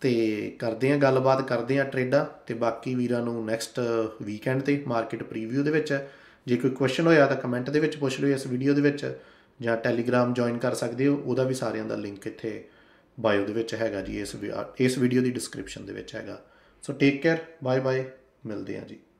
ਤੇ ਕਰਦੇ ਆ ਗੱਲਬਾਤ ਕਰਦੇ ਆ ਟ੍ਰੇਡਾਂ ਤੇ ਬਾਕੀ ਵੀਰਾਂ ਨੂੰ ਨੈਕਸਟ ਵੀਕਐਂਡ ਤੇ ਮਾਰਕੀਟ ਪ੍ਰੀਵਿਊ ਦੇ ਵਿੱਚ ਜੇ ਕੋਈ ਕੁਐਸਚਨ ਹੋਇਆ ਤਾਂ ਕਮੈਂਟ ਦੇ ਵਿੱਚ ਪੁੱਛ ਲਿਓ ਇਸ ਵੀਡੀਓ ਦੇ ਵਿੱਚ ਜਾਂ ਟੈਲੀਗ੍ਰam ਜੁਆਇਨ ਕਰ ਸਕਦੇ ਹੋ ਉਹਦਾ ਵੀ ਸਾਰਿਆਂ ਦਾ ਲਿੰਕ ਇੱਥੇ ਬਾਇਓ ਦੇ ਵਿੱਚ ਹੈਗਾ ਜੀ ਇਸ ਇਸ ਵੀਡੀਓ ਦੀ ਡਿਸਕ੍ਰਿਪਸ਼ਨ ਦੇ ਵਿੱਚ ਹੈਗਾ so take care bye bye ਮਿਲਦੇ ਆ ਜੀ